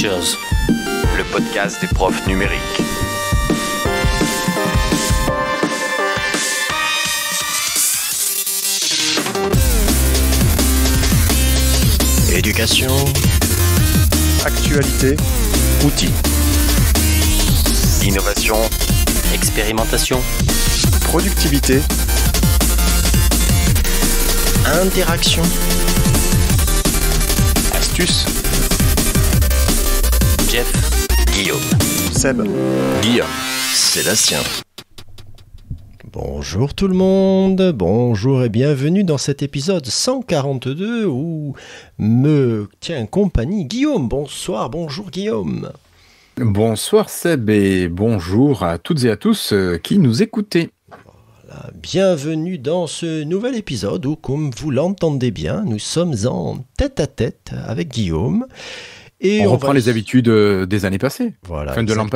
le podcast des profs numériques. Éducation, actualité, outils, innovation, expérimentation, productivité, interaction, astuces Jeff, Guillaume, Seb, Guillaume, Sébastien. Bonjour tout le monde, bonjour et bienvenue dans cet épisode 142 où me tient compagnie Guillaume. Bonsoir, bonjour Guillaume. Bonsoir Seb et bonjour à toutes et à tous euh, qui nous écoutez. bienvenue dans ce nouvel épisode où, comme vous l'entendez bien, nous sommes en tête à tête avec Guillaume on, reprend les habitudes euh, des années passées, voilà, fin de l'an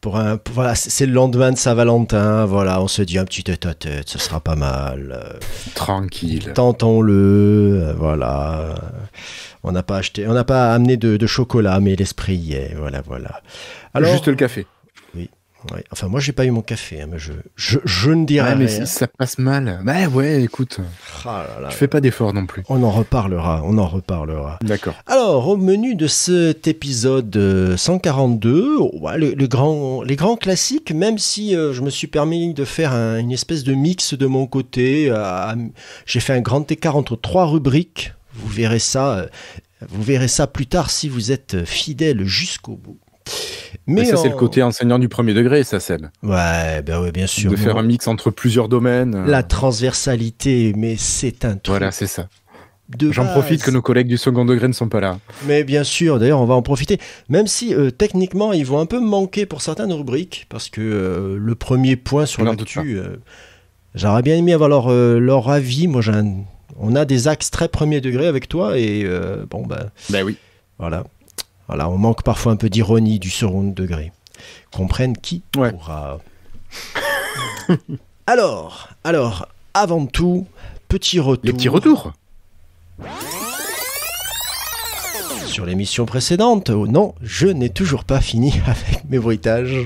Pour voilà, c'est le lendemain de Saint-Valentin, voilà, on se dit un petit tête à tête, ce sera pas mal. Tranquille. Tentons-le, voilà. On n'a pas acheté, on n'a pas amené de, chocolat, mais l'esprit y est, voilà, voilà. Alors, Juste le café. Enfin, moi, j'ai pas eu mon café, hein, mais je, je, ne dirais ah, mais ça passe mal. Bah ouais, écoute. Ah tu là fais pas d'effort non plus. On en reparlera, on en reparlera. D'accord. Alors, au menu de cet épisode 142, euh, le, grand, les grands classiques, même si euh, je me suis permis de faire une espèce de mix de mon côté, euh, j'ai fait un grand écart entre trois rubriques. Vous verrez ça, vous verrez ça plus tard si vous êtes fidèle jusqu'au bout. Mais, ça, c'est le côté enseignant du premier degré, ça, Seb. Ouais, ben ouais, bien sûr. De faire un mix entre plusieurs domaines. Euh. La transversalité, mais c'est un truc. Voilà, c'est ça. J'en profite que nos collègues du second degré ne sont pas là. Mais bien sûr, d'ailleurs, on va en profiter. Même si euh, techniquement, ils vont un peu manquer pour certaines rubriques, parce que euh, le premier point sur l'actu, euh, j'aurais bien aimé avoir leur, avis. Moi, on a des axes très premier degré avec toi, et bon, ben. Ben oui. Voilà. Voilà, on manque parfois un peu d'ironie du second degré. Comprennent qui pourra. alors, alors, avant tout, petit retour. Les petits retours sur l'émission précédente. Oh, non, je n'ai toujours pas fini avec mes bruitages.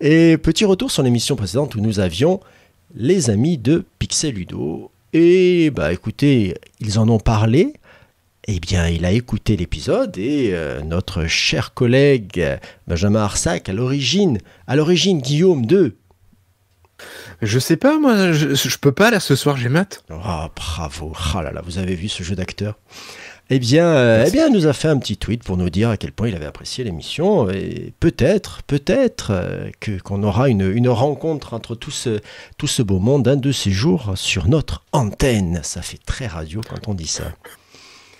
Et petit retour sur l'émission précédente où nous avions les amis de Pixeludo. Et bah écoutez, ils en ont parlé. Eh bien, il a écouté l'épisode et euh, notre cher collègue euh, Benjamin Arsac, à l'origine, à l'origine Guillaume 2. Je sais pas, moi, je, peux pas là ce soir, j'ai mat. Oh, ah, bravo. Ah là là, vous avez vu ce jeu d'acteur. Eh bien, euh, eh bien, nous a fait un petit tweet pour nous dire à quel point il avait apprécié l'émission. Et peut-être, peut-être que qu'on aura une, rencontre entre tout ce, tout ce beau monde un de ces jours sur notre antenne. Ça fait très radio quand on dit ça.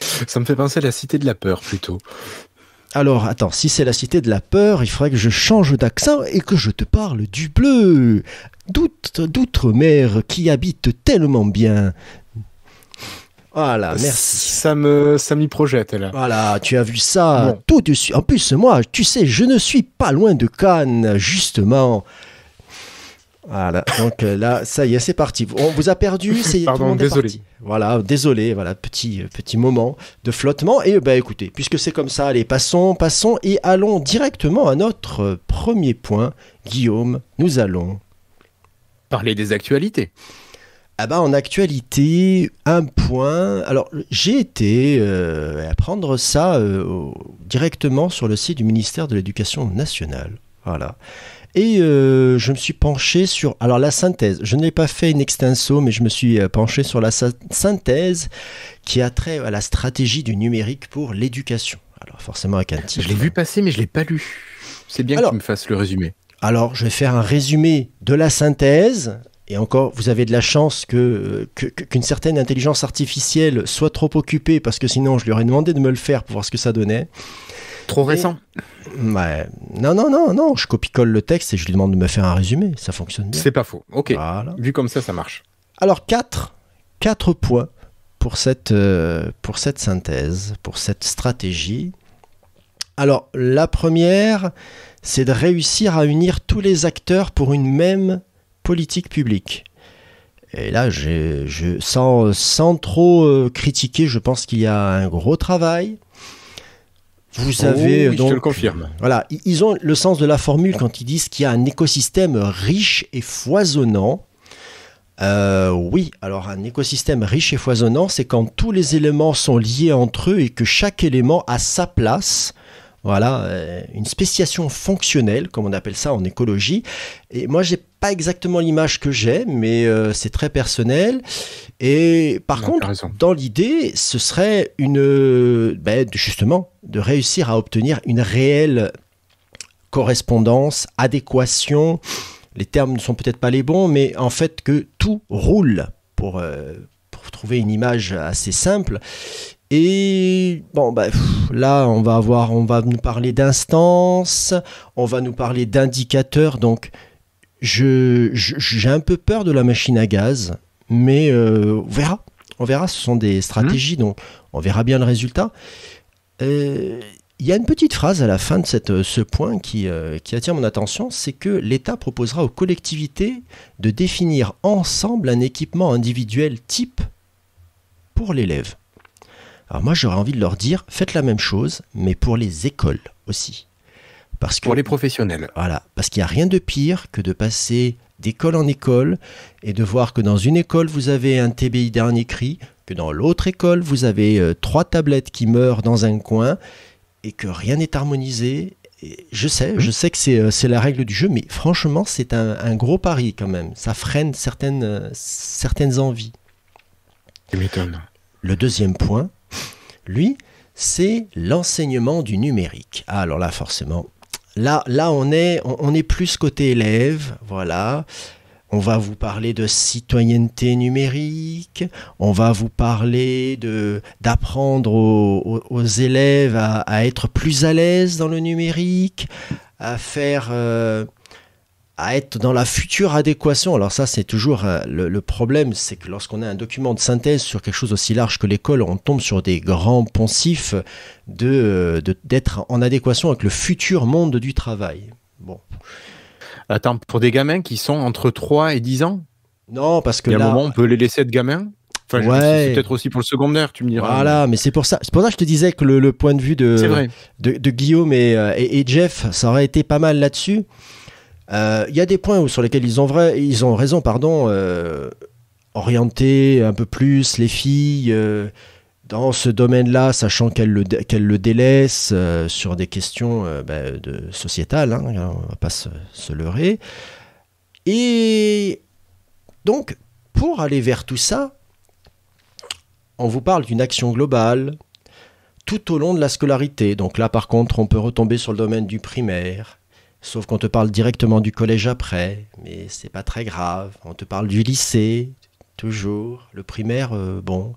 Ça me fait penser à la cité de la peur plutôt. Alors, attends, si c'est la cité de la peur, il faudrait que je change d'accent et que je te parle du bleu, d'outre-mer qui habite tellement bien. Voilà, merci. Ça me, ça m'y projette là. Voilà, tu as vu ça tout de suite. En plus, moi, tu sais, je ne suis pas loin de Cannes, justement. Voilà, donc euh, là, ça y est, c'est parti. On vous a perdu, c'est Pardon, tout désolé. Voilà, désolé, voilà, petit, euh, petit moment de flottement. Et euh, bah écoutez, puisque c'est comme ça, allez, passons, passons et allons directement à notre premier point. Guillaume, nous allons... Parler des actualités. Ah bah en actualité, un point. Alors j'ai été apprendre ça directement sur le site du ministère de l'Éducation nationale. Voilà. Et euh, je me suis penché sur... Alors la synthèse, je n'ai pas fait une extenso, mais je me suis euh, penché sur la synthèse qui a trait à la stratégie du numérique pour l'éducation. Alors forcément à un titre. Je l'ai vu passer, mais je ne l'ai pas lu. C'est bien que tu me fasses le résumé. Alors je vais faire un résumé de la synthèse. Et encore, vous avez de la chance euh, que, qu'une certaine intelligence artificielle soit trop occupée, parce que sinon je lui aurais demandé de me le faire pour voir ce que ça donnait. Trop récent Non, non, non, non. Je copie-colle le texte et je lui demande de me faire un résumé. Ça fonctionne bien. C'est pas faux. Ok. Vu comme ça, ça marche. Alors, 4. quatre points pour cette, euh, pour cette synthèse, pour cette stratégie. Alors, la première, c'est de réussir à unir tous les acteurs pour une même politique publique. Et là, je, sans, sans trop euh, critiquer, je pense qu'il y a un gros travail. Vous avez oh, donc, je le confirme. Voilà, ils ont le sens de la formule quand ils disent qu'il y a un écosystème riche et foisonnant. Euh, oui, alors un écosystème riche et foisonnant, c'est quand tous les éléments sont liés entre eux et que chaque élément a sa place voilà, euh, une spéciation fonctionnelle, comme on appelle ça en écologie. Et moi, j'ai pas exactement l'image que j'ai, mais euh, c'est très personnel. Et par contre, dans l'idée, ce serait une, euh, ben, justement, de réussir à obtenir une réelle correspondance, adéquation. Les termes ne sont peut-être pas les bons, mais en fait que tout roule pour, pour trouver une image assez simple. Et bon, bah, là, on va avoir, on va nous parler d'instances, on va nous parler d'indicateurs. Donc, j'ai un peu peur de la machine à gaz, mais euh, on verra. On verra. Ce sont des stratégies, mmh. donc on verra bien le résultat. Euh, il y a une petite phrase à la fin de cette, ce point euh, qui attire mon attention, c'est que l'État proposera aux collectivités de définir ensemble un équipement individuel type pour l'élève. Alors moi, j'aurais envie de leur dire, faites la même chose, mais pour les écoles aussi. Parce que, pour les professionnels. Voilà, parce qu'il n'y a rien de pire que de passer d'école en école et de voir que dans une école, vous avez un TBI dernier cri, que dans l'autre école, vous avez euh, trois tablettes qui meurent dans un coin et que rien n'est harmonisé. Et je sais, je mmh. sais que euh, c'est la règle du jeu, mais franchement, c'est un, un, gros pari quand même. Ça freine certaines, euh, certaines envies. Le deuxième point, lui, c'est l'enseignement du numérique. Ah, alors là, forcément, là, là on, est, on, est plus côté élève, voilà. On va vous parler de citoyenneté numérique, on va vous parler d'apprendre aux, élèves à, être plus à l'aise dans le numérique, à faire euh, à être dans la future adéquation. Alors ça, c'est toujours euh, le, problème, c'est que lorsqu'on a un document de synthèse sur quelque chose aussi large que l'école, on tombe sur des grands poncifs de euh, d'être en adéquation avec le futur monde du travail. Bon. Attends, pour des gamins qui sont entre 3 et 10 ans Non, parce que... Il y a un moment, on peut les laisser de gamins Enfin, peut-être aussi pour le secondaire, tu me diras. Voilà, mais c'est pour ça. C'est pour ça que je te disais que le, point de vue de, de, Guillaume euh, et, et, Jeff, ça aurait été pas mal là-dessus. Euh, il y a des points sur lesquels ils ont, raison, pardon, euh, orienter un peu plus les filles euh, dans ce domaine-là, sachant qu'elles le, délaissent sur des questions bah, de sociétales, hein, on ne va pas se, leurrer. Et donc, pour aller vers tout ça, on vous parle d'une action globale tout au long de la scolarité. Donc là, par contre, on peut retomber sur le domaine du primaire, Sauf qu'on te parle directement du collège après, mais c'est pas très grave. On te parle du lycée, toujours. Le primaire, euh, bon.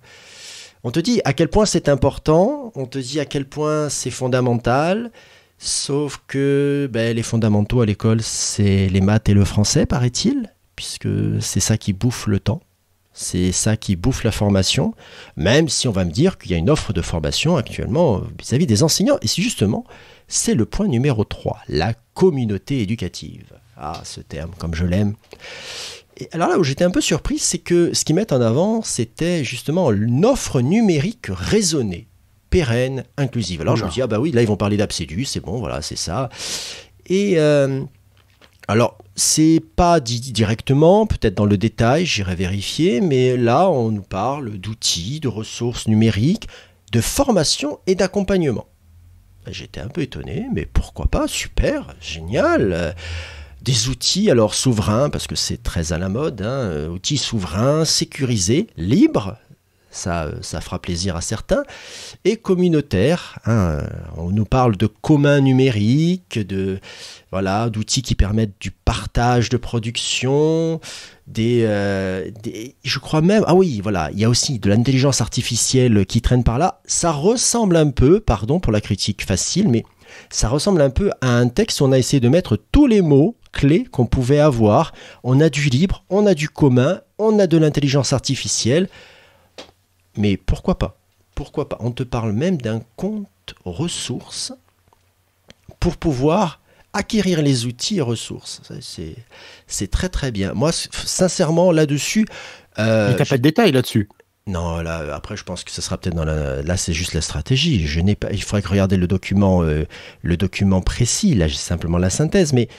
On te dit à quel point c'est important, on te dit à quel point c'est fondamental. Sauf que ben, les fondamentaux à l'école, c'est les maths et le français, paraît-il, puisque c'est ça qui bouffe le temps. C'est ça qui bouffe la formation, même si on va me dire qu'il y a une offre de formation actuellement vis-à-vis des enseignants. Et si justement, c'est le point numéro 3, la communauté éducative. Ah, ce terme, comme je l'aime. Et alors là où j'étais un peu surpris, c'est que ce qu'ils mettent en avant, c'était justement une offre numérique raisonnée, pérenne, inclusive. Alors je me dis, ah bah oui, là ils vont parler d'absédu, c'est bon, voilà, c'est ça. Et euh, alors, c'est pas dit directement, peut-être dans le détail, j'irai vérifier, mais là, on nous parle d'outils, de ressources numériques, de formation et d'accompagnement. J'étais un peu étonné, mais pourquoi pas Super, génial des outils alors souverains, parce que c'est très à la mode, hein, outils souverains, sécurisés, libres, ça, ça fera plaisir à certains, et communautaires. Hein. on nous parle de commun numérique, de, voilà, d'outils qui permettent du partage de production, euh, des, je crois même, ah oui, voilà, il y a aussi de l'intelligence artificielle qui traîne par là. Ça ressemble un peu, pardon pour la critique facile, mais ça ressemble un peu à un texte où on a essayé de mettre tous les mots clés qu'on pouvait avoir. On a du libre, on a du commun, on a de l'intelligence artificielle. Mais pourquoi pas Pourquoi pas On te parle même d'un compte ressources pour pouvoir acquérir les outils et ressources. C'est très très bien. Moi, sincèrement, là-dessus... Euh, tu pas de détails là-dessus non, là, après, je pense que ce sera peut-être dans la. Là, c'est juste la stratégie. Je n'ai pas. Il faudrait que regarder le document, euh, le document précis. Là, j'ai simplement la synthèse, mais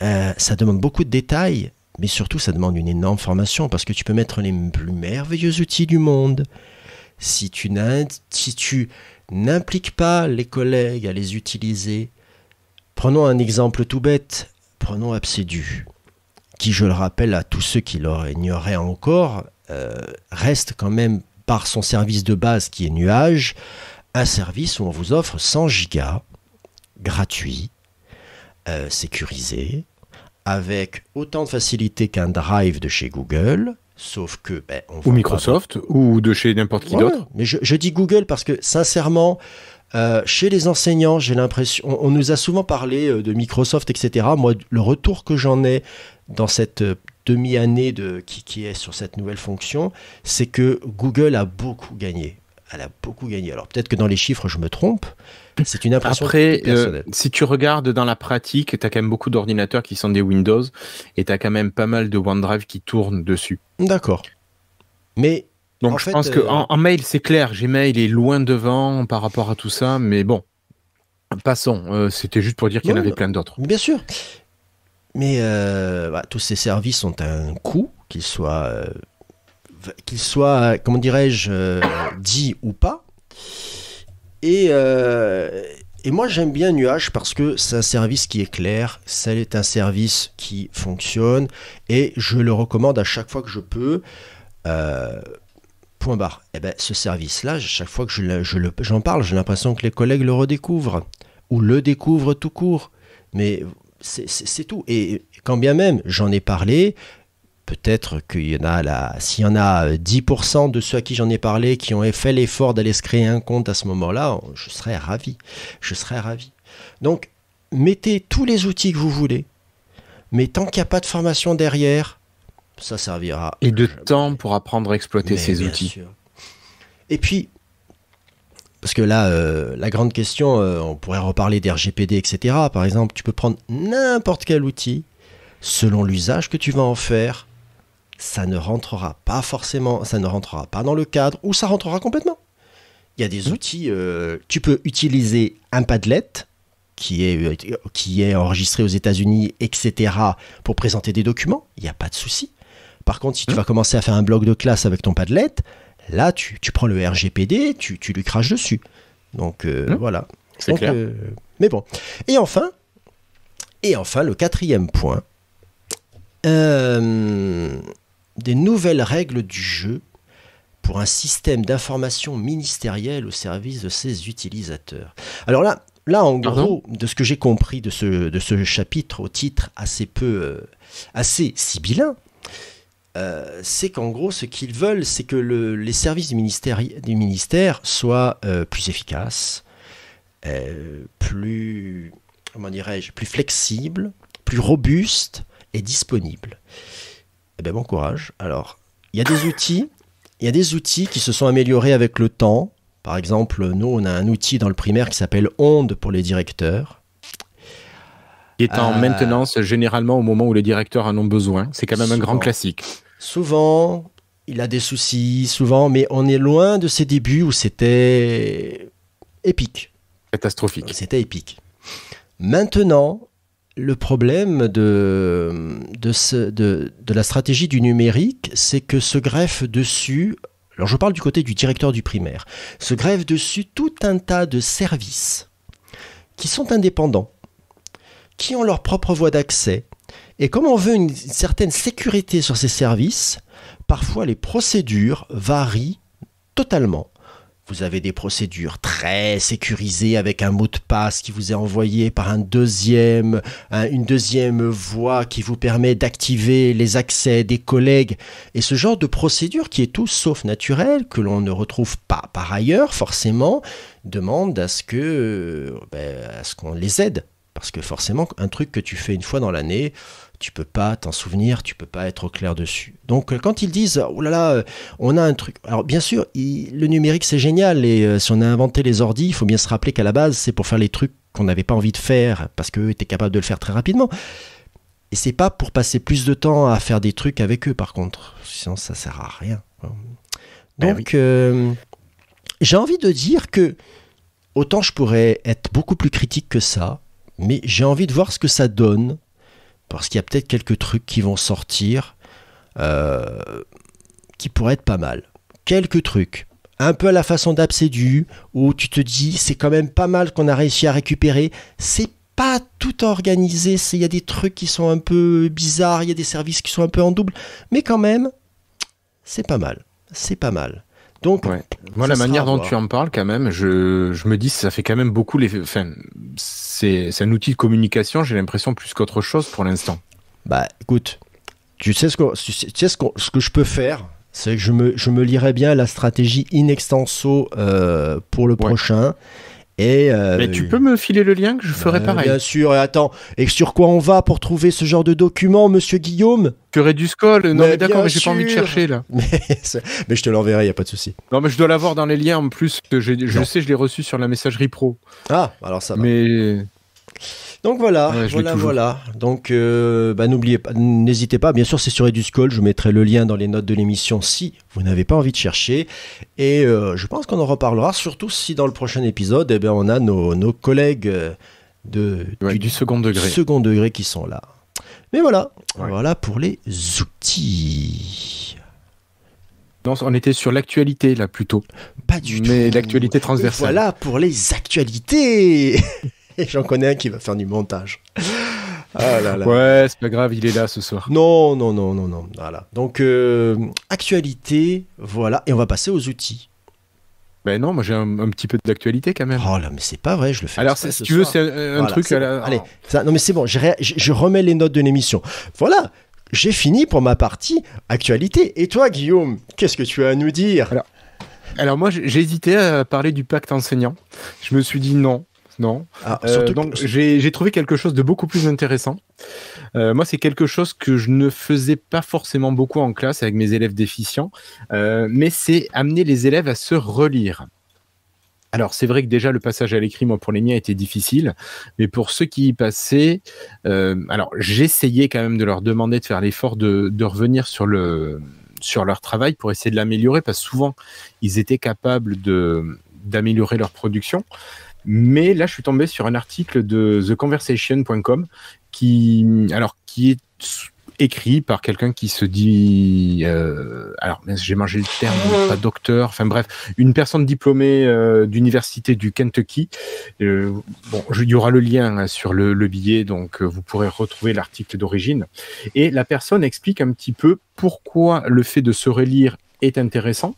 euh, ça demande beaucoup de détails, mais surtout, ça demande une énorme formation parce que tu peux mettre les plus merveilleux outils du monde. Si tu n'impliques si pas les collègues à les utiliser, Prenons un exemple tout bête, prenons Absédu, qui, je le rappelle à tous ceux qui ignoré encore, euh, reste quand même, par son service de base qui est Nuage, un service où on vous offre 100 gigas, gratuit, euh, sécurisé, avec autant de facilité qu'un drive de chez Google, sauf que... Ben, ou Microsoft, ou de chez n'importe qui d'autre. Mais je, dis Google parce que, sincèrement, euh, chez les enseignants, j'ai l'impression, on, nous a souvent parlé euh, de Microsoft, etc. Moi, le retour que j'en ai dans cette euh, demi-année de, qui, est sur cette nouvelle fonction, c'est que Google a beaucoup gagné elle a beaucoup gagné. Alors peut-être que dans les chiffres, je me trompe. C'est une impression personnelle. si tu regardes dans la pratique, tu as quand même beaucoup d'ordinateurs qui sont des Windows et tu as quand même pas mal de OneDrive qui tournent dessus. D'accord. Mais donc je pense qu'en euh, en mail, c'est clair, Gmail est loin devant par rapport à tout ça, mais bon, passons. Euh, c'était juste pour dire qu'il y en avait plein d'autres. Bien sûr. Mais euh, bah, tous ces services ont un coût, qu'ils soient soit, comment dirais-je, dit ou pas. Et, moi, j'aime bien Nuage parce que c'est un service qui est clair, c'est un service qui fonctionne et je le recommande à chaque fois que je peux. Eh ben, ce service-là, chaque fois que j'en je j'en parle, j'ai l'impression que les collègues le redécouvrent ou le découvrent tout court. Mais c'est tout. Et quand bien même j'en ai parlé, peut-être qu'il y en a là, s'il y en a 10% de ceux à qui j'en ai parlé qui ont fait l'effort d'aller se créer un compte à ce moment-là, je serais ravi. Je serais ravi. Donc, mettez tous les outils que vous voulez, mais tant qu'il n'y a pas de formation derrière, ça servira. Et de temps pour apprendre à exploiter ces outils. Et puis, parce que là, euh, la grande question, euh, on pourrait reparler des RGPD, etc. Par exemple, tu peux prendre n'importe quel outil, selon l'usage que tu vas en faire, ça ne rentrera pas forcément, ça ne rentrera pas dans le cadre, ou ça rentrera complètement. Il y a des mm. outils, euh, tu peux utiliser un Padlet, qui est, qui est enregistré aux États-Unis, etc., pour présenter des documents, il n'y a pas de souci. Par contre, si tu mmh. vas commencer à faire un bloc de classe avec ton Padlet, là, tu, prends le RGPD, tu, tu, lui craches dessus. Donc euh, mmh. voilà. C'est clair. Euh, mais bon. Et enfin, et enfin, le quatrième point, euh, des nouvelles règles du jeu pour un système d'information ministérielle au service de ses utilisateurs. Alors là, là en gros, de ce que j'ai compris de ce, de ce chapitre au titre assez peu, assez sibyllin, euh, c'est qu'en gros, ce qu'ils veulent, c'est que les services du ministère, soient euh, plus efficaces, euh, plus, comment dirais-je, plus flexibles, plus robustes et disponibles. Eh bien, bon courage. Alors, il y a des outils, il y a des outils qui se sont améliorés avec le temps. Par exemple, nous, on a un outil dans le primaire qui s'appelle Onde pour les directeurs qui est en maintenance généralement au moment où les directeurs en ont besoin. C'est quand même un grand classique souvent, il a des soucis, souvent, mais on est loin de ses débuts où c'était épique. Catastrophique. Euh, c'était épique. Maintenant, le problème de, de, de la stratégie du numérique, c'est que se greffe dessus, alors je parle du côté du directeur du primaire, se greffe dessus tout un tas de services qui sont indépendants, qui ont leur propre voie d'accès, et comme on veut une, certaine sécurité sur ces services, parfois les procédures varient totalement. Vous avez des procédures très sécurisées avec un mot de passe qui vous est envoyé par un deuxième, une deuxième voie qui vous permet d'activer les accès des collègues. Et ce genre de procédure qui est tout sauf naturel, que l'on ne retrouve pas par ailleurs forcément, demande à ce euh, ben, à ce qu'on les aide parce que forcément, un truc que tu fais une fois dans l'année, tu peux pas t'en souvenir, tu peux pas être au clair dessus. Donc euh, quand ils disent oh là là, euh, on a un truc. Alors bien sûr, le numérique c'est génial et euh, si on a inventé les ordi, il faut bien se rappeler qu'à la base c'est pour faire les trucs qu'on n'avait pas envie de faire parce qu'eux étaient capables de le faire très rapidement. Et c'est pas pour passer plus de temps à faire des trucs avec eux par contre, sinon ça sert à rien. Ben Donc j'ai envie de dire que autant je pourrais être beaucoup plus critique que ça, mais j'ai envie de voir ce que ça donne, parce qu'il y a peut-être quelques trucs qui vont sortir euh, qui pourraient être pas mal. Quelques trucs. Un peu à la façon d'Absédu, où tu te dis c'est quand même pas mal qu'on a réussi à récupérer. C'est pas tout organisé, il y a des trucs qui sont un peu bizarres, il y a des services qui sont un peu en double, mais quand même, c'est pas mal. C'est pas mal. Donc, moi, la manière dont tu en parles, quand même, je, je me dis, ça fait quand même beaucoup les. Enfin, c'est un outil de communication, j'ai l'impression, plus qu'autre chose pour l'instant. Bah, écoute, tu sais ce que, tu ce que, ce que je peux faire, c'est que je me, je me lirai bien la stratégie in extenso euh, pour le prochain. Mais euh, tu peux me filer le lien que je ferai pareil. Bien sûr, et attends, et sur quoi on va pour trouver ce genre de document, monsieur Guillaume Que aurais du non mais, d'accord, mais j'ai pas envie de chercher là. Mais, je te l'enverrai, y a pas de souci. Non mais je dois l'avoir dans les liens en plus, que je sais, je l'ai reçu sur la messagerie pro. Ah, bah alors ça va. Mais donc voilà, voilà, voilà. Donc euh, bah, n'oubliez pas, n'hésitez pas. Bien sûr, c'est sur Eduscall. Je mettrai le lien dans les notes de l'émission si vous n'avez pas envie de chercher. Et euh, je pense qu'on en reparlera, surtout si dans le prochain épisode, eh bien, on a nos, collègues euh, de, du, second degré. second degré qui sont là. Mais voilà, voilà pour les outils. Non, on était sur l'actualité là plutôt. Pas du tout. Mais l'actualité transversale. voilà pour les actualités. Et j'en connais un qui va faire du montage. Ah ouais, c'est pas grave, il est là ce soir. Non, non, non, non, non. Voilà. Donc, euh, actualité, voilà. Et on va passer aux outils. Ben non, moi j'ai un, petit peu d'actualité quand même. Oh là, mais c'est pas vrai, je le fais. Alors, si tu veux, c'est un, truc. Euh, Allez, ça, non, mais c'est bon, je, remets les notes de l'émission. Voilà, j'ai fini pour ma partie actualité. Et toi, Guillaume, qu'est-ce que tu as à nous dire alors, alors, moi, j'ai hésité à parler du pacte enseignant. Je me suis dit non, non. Ah, euh, donc j'ai trouvé quelque chose de beaucoup plus intéressant. Euh, moi, c'est quelque chose que je ne faisais pas forcément beaucoup en classe avec mes élèves déficients, euh, mais c'est amener les élèves à se relire. Alors c'est vrai que déjà le passage à l'écrit, moi pour les miens, était difficile, mais pour ceux qui y passaient, alors j'essayais quand même de leur demander de faire l'effort de, revenir sur le sur leur travail pour essayer de l'améliorer, parce que souvent ils étaient capables d'améliorer leur production, mais là, je suis tombé sur un article de theconversation.com qui, alors, qui est écrit par quelqu'un qui se dit, euh, alors j'ai mangé le terme, pas docteur, enfin bref, une personne diplômée euh, d'université du Kentucky. Euh, bon, il y aura le lien hein, sur le, billet, donc vous pourrez retrouver l'article d'origine. Et la personne explique un petit peu pourquoi le fait de se relire est intéressant.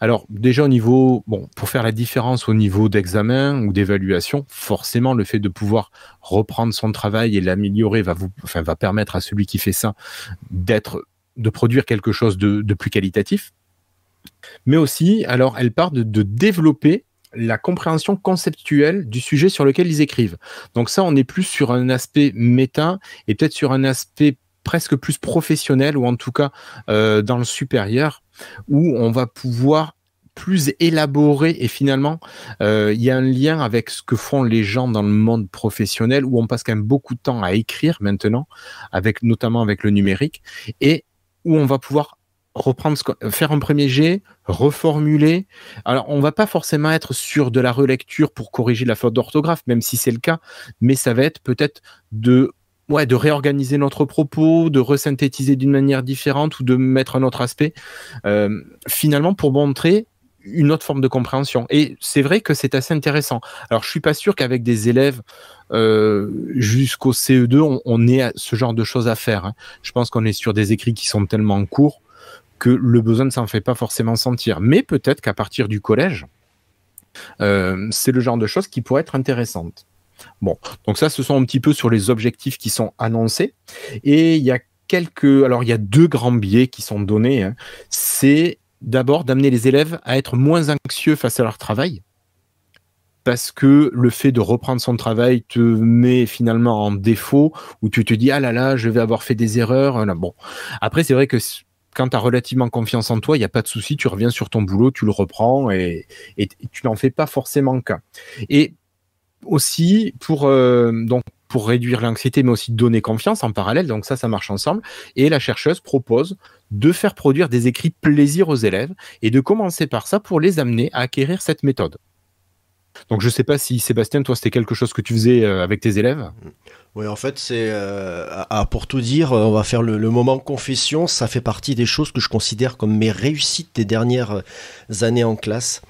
Alors déjà au niveau, bon, pour faire la différence au niveau d'examen ou d'évaluation, forcément le fait de pouvoir reprendre son travail et l'améliorer va vous, enfin, va permettre à celui qui fait ça d'être, de produire quelque chose de, plus qualitatif. Mais aussi, alors elle part de, développer la compréhension conceptuelle du sujet sur lequel ils écrivent. Donc ça, on est plus sur un aspect méta et peut-être sur un aspect presque plus professionnel ou en tout cas euh, dans le supérieur où on va pouvoir plus élaborer et finalement euh, il y a un lien avec ce que font les gens dans le monde professionnel où on passe quand même beaucoup de temps à écrire maintenant avec notamment avec le numérique et où on va pouvoir reprendre faire un premier jet, reformuler. Alors on va pas forcément être sûr de la relecture pour corriger la faute d'orthographe même si c'est le cas, mais ça va être peut-être de ouais, de réorganiser notre propos, de resynthétiser d'une manière différente ou de mettre un autre aspect, euh, finalement pour montrer une autre forme de compréhension. Et c'est vrai que c'est assez intéressant. Alors, je suis pas sûr qu'avec des élèves euh, jusqu'au CE2, on, ait ce genre de choses à faire. Hein. Je pense qu'on est sur des écrits qui sont tellement courts que le besoin ne s'en fait pas forcément sentir. Mais peut-être qu'à partir du collège, euh, c'est le genre de choses qui pourrait être intéressante. Bon, donc ça, ce sont un petit peu sur les objectifs qui sont annoncés. Et il y a quelques, alors il y a deux grands biais qui sont donnés. Hein. C'est d'abord d'amener les élèves à être moins anxieux face à leur travail. Parce que le fait de reprendre son travail te met finalement en défaut, ou tu te dis ah là là, je vais avoir fait des erreurs. Bon, après c'est vrai que quand tu as relativement confiance en toi, il n'y a pas de souci, tu reviens sur ton boulot, tu le reprends et, tu n'en fais pas forcément cas. Et aussi pour euh, donc pour réduire l'anxiété, mais aussi donner confiance en parallèle. Donc ça, ça marche ensemble. Et la chercheuse propose de faire produire des écrits plaisir aux élèves et de commencer par ça pour les amener à acquérir cette méthode. Donc je ne sais pas si Sébastien, toi, c'était quelque chose que tu faisais euh, avec tes élèves. Oui, en fait, c'est euh, pour tout dire, on va faire le, moment confession. Ça fait partie des choses que je considère comme mes réussites des dernières années en classe.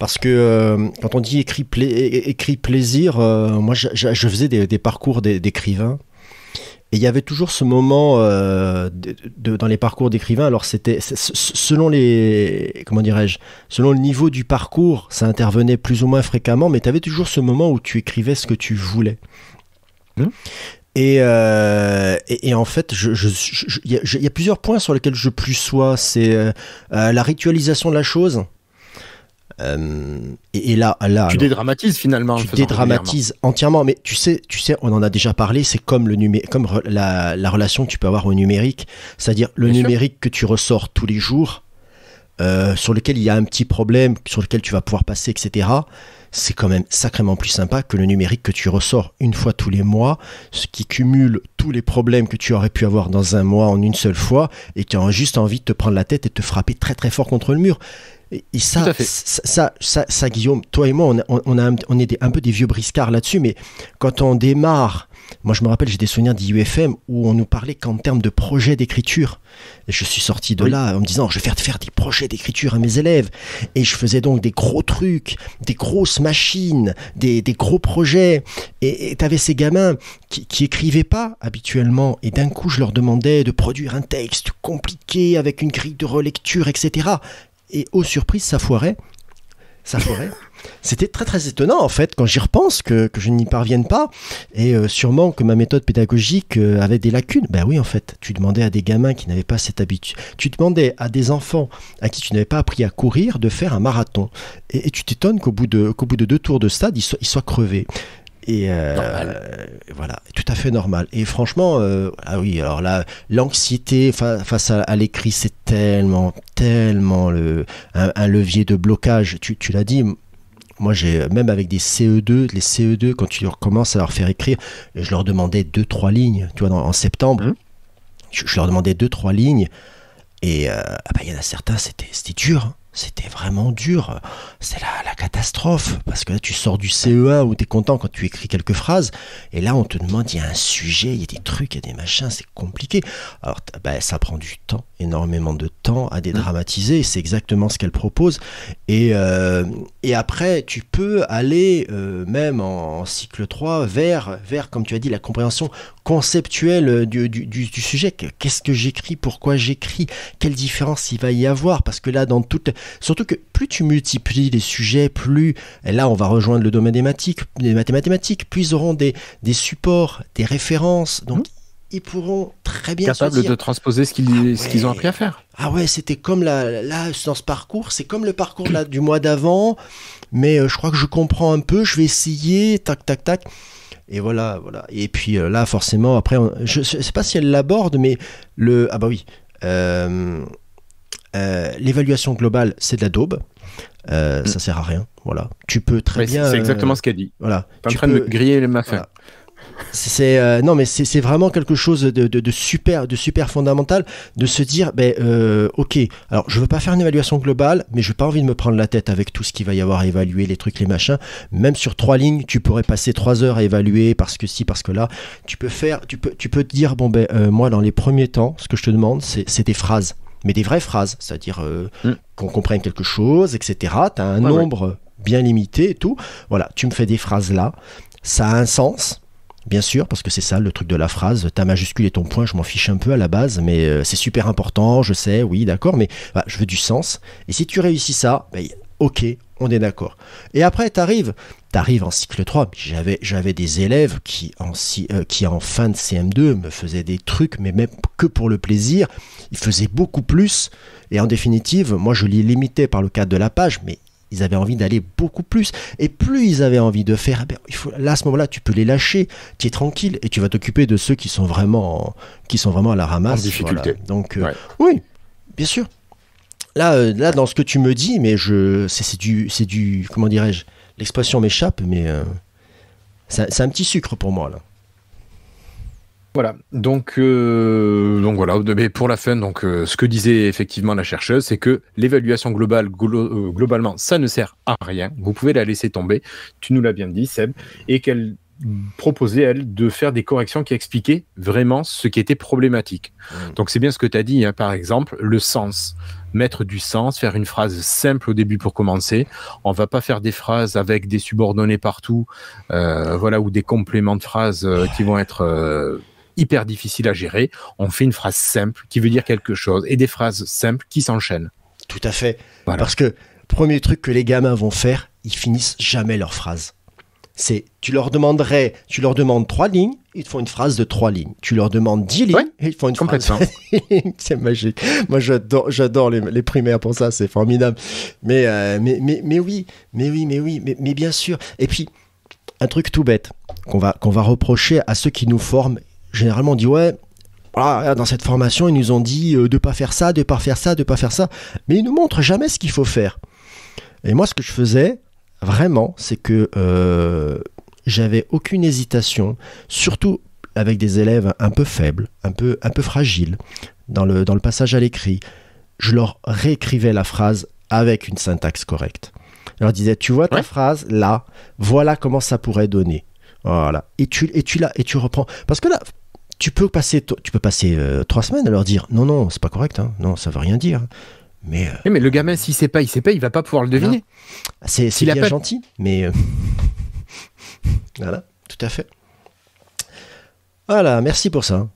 Parce que euh, quand on dit écrit, écrit plaisir, euh, moi je, faisais des, parcours d'écrivains. Et il y avait toujours ce moment euh, de, dans les parcours d'écrivains. Alors c'était selon les comment dirais-je, selon le niveau du parcours, ça intervenait plus ou moins fréquemment, mais tu avais toujours ce moment où tu écrivais ce que tu voulais. Mmh. Et, en fait, il y, a plusieurs points sur lesquels je plus sois. C'est la ritualisation de la chose. Euh, et, là, là, tu dédramatises finalement. Tu dédramatises entièrement, mais tu sais, tu sais, on en a déjà parlé. C'est comme le numé comme la, relation que tu peux avoir au numérique, c'est-à-dire le numérique que tu ressors tous les jours, euh, sur lequel il y a un petit problème, sur lequel tu vas pouvoir passer, etc. C'est quand même sacrément plus sympa que le numérique que tu ressors une fois tous les mois, ce qui cumule tous les problèmes que tu aurais pu avoir dans un mois en une seule fois, et tu as juste envie de te prendre la tête et de te frapper très très fort contre le mur. Et ça, Ça, ça, Guillaume, toi et moi, on, est un peu des vieux briscards là-dessus, mais quand on démarre, moi je me rappelle, j'ai des souvenirs d'IUFM où on nous parlait qu'en termes de projet d'écriture, et je suis sorti de là en me disant, je vais faire, des projets d'écriture à mes élèves. Et je faisais donc des gros trucs, des grosses machines, des, gros projets. Et tu avais ces gamins qui, qui pas habituellement, et d'un coup je leur demandais de produire un texte compliqué avec une grille de relecture, etc. Et aux surprises, ça foirait. Ça foirait. C'était très très étonnant en fait quand j'y repense que, je n'y parvienne pas et euh, sûrement que ma méthode pédagogique euh, avait des lacunes. Ben oui en fait, tu demandais à des gamins qui n'avaient pas cette habitude, tu demandais à des enfants à qui tu n'avais pas appris à courir de faire un marathon et, tu t'étonnes qu'au bout, de, qu'au bout de deux tours de stade ils soient, ils soient crevés. Et euh, euh, voilà, tout à fait normal. Et franchement, euh, ah oui, alors là, l'anxiété face à, l'écrit, c'est tellement, tellement le, un, levier de blocage. Tu, l'as dit, moi j'ai même avec des CE2, les CE2, quand tu leur commences à leur faire écrire, je leur demandais deux, trois lignes, tu vois, en septembre, mmh. je, leur demandais deux, trois lignes. Et ah bah, il y en a certains, c'était dur. Hein. C'était vraiment dur. C'est la, la catastrophe. Parce que là, tu sors du CE1 où tu es content quand tu écris quelques phrases. Et là, on te demande, il y a un sujet, il y a des trucs, il y a des machins, c'est compliqué. Alors, bah, ça prend du temps, énormément de temps à mmh. dédramatiser. C'est exactement ce qu'elle propose. Et, euh, et après, tu peux aller, euh, même en, cycle 3, vers, vers, comme tu as dit, la compréhension conceptuel euh, du, sujet. Qu'est-ce que j'écris Pourquoi j'écris Quelle différence il va y avoir Parce que là, dans toute... Surtout que plus tu multiplies les sujets, plus... Et là, on va rejoindre le domaine des mathématiques, mathématiques plus ils auront des, des supports, des références. Donc, mmh. ils pourront très bien capables de transposer ce qu'ils ah ce qu'ils ont appris à faire. Ah ouais, c'était comme là, là dans ce parcours, c'est comme le parcours là du mois d'avant, mais euh, je crois que je comprends un peu, je vais essayer, tac tac tac. Et voilà, voilà. Et puis euh, là, forcément, après, je, ne sais pas si elle l'aborde, mais le. Ah bah oui. Euh, euh, l'évaluation globale, c'est de la daube. Euh, mm. ça sert à rien. Voilà. Tu peux très bien. C'est exactement ce qu'elle dit. Voilà. es tu en train de griller les mains. C'est euh, non, mais c'est vraiment quelque chose de, super, de super fondamental, de se dire, ben euh, ok, alors je veux pas faire une évaluation globale, mais je n'ai pas envie de me prendre la tête avec tout ce qu'il va y avoir à évaluer, les trucs, les machins. Même sur trois lignes, tu pourrais passer trois heures à évaluer parce que si, parce que là, tu peux faire, tu peux, tu peux te dire, bon ben euh, moi dans les premiers temps, ce que je te demande, c'est des phrases, mais des vraies phrases, c'est-à-dire mm. qu'on comprenne quelque chose, etc. Tu as un nombre bien limité et tout. Voilà, tu me fais des phrases là, ça a un sens Bien sûr, parce que c'est ça le truc de la phrase, ta majuscule et ton point, je m'en fiche un peu à la base, mais euh, c'est super important, je sais, oui, d'accord, mais je veux du sens. Et si tu réussis ça, ben, ok, on est d'accord. Et après, tu arrives en cycle 3. J'avais, j'avais des élèves qui en, euh, qui en fin de CM2 me faisaient des trucs, mais même que pour le plaisir. Ils faisaient beaucoup plus. Et en définitive, moi, je les limitais par le cadre de la page, mais ils avaient envie d'aller beaucoup plus. Et plus ils avaient envie de faire, ben, il faut, là à ce moment-là, tu peux les lâcher, tu es tranquille et tu vas t'occuper de ceux qui sont vraiment, qui sont vraiment à la ramasse. En difficulté. Donc euh, oui, bien sûr. Là, euh, là, dans ce que tu me dis, mais je, c'est du, c'est du, comment dirais-je, l'expression m'échappe, mais euh, c'est un petit sucre pour moi là. Voilà, donc, euh, donc voilà, mais pour la fin, donc, euh, ce que disait effectivement la chercheuse, c'est que l'évaluation globale, euh, globalement, ça ne sert à rien, vous pouvez la laisser tomber, tu nous l'as bien dit Seb, et qu'elle proposait, elle, de faire des corrections qui expliquaient vraiment ce qui était problématique. Mmh. Donc c'est bien ce que tu as dit, hein. par exemple, le sens mettre du sens, faire une phrase simple au début pour commencer. On va pas faire des phrases avec des subordonnées partout, voilà, ou des compléments de phrases qui vont être hyper difficile à gérer, on fait une phrase simple qui veut dire quelque chose et des phrases simples qui s'enchaînent. Tout à fait. Parce que premier truc que les gamins vont faire, ils finissent jamais leurs phrases. C'est tu leur demanderais, tu leur demandes trois lignes, ils te font une phrase de trois lignes. Tu leur demandes dix lignes, et ils font une phrase. c'est magique. Moi, j'adore, j'adore les, primaires pour ça, c'est formidable. Euh, mais, mais, mais, oui, mais oui, mais oui, mais, mais bien sûr. Et puis, un truc tout bête qu'on va, qu'on va reprocher à ceux qui nous forment généralement on dit ouais, dans cette formation, ils nous ont dit euh, de pas faire ça, de pas faire ça, de pas faire ça, mais ils nous montrent jamais ce qu'il faut faire. Et moi, ce que je faisais vraiment, c'est que euh, j'avais aucune hésitation, surtout avec des élèves un peu faibles, un peu, un peu fragiles, dans le, dans le passage à l'écrit. Je leur réécrivais la phrase avec une syntaxe correcte. Je leur disais, tu vois ta phrase là, voilà comment ça pourrait donner. Voilà. Et tu, et tu la, et tu reprends. Parce que là, tu peux passer, tu peux passer euh, trois semaines à leur dire non, non, c'est pas correct, hein. non, ça veut rien dire. Euh, mais, le gamin, s'il sait pas, il sait pas, il va pas pouvoir le deviner. C'est bien gentil, mais euh, voilà, tout à fait. Voilà, merci pour ça.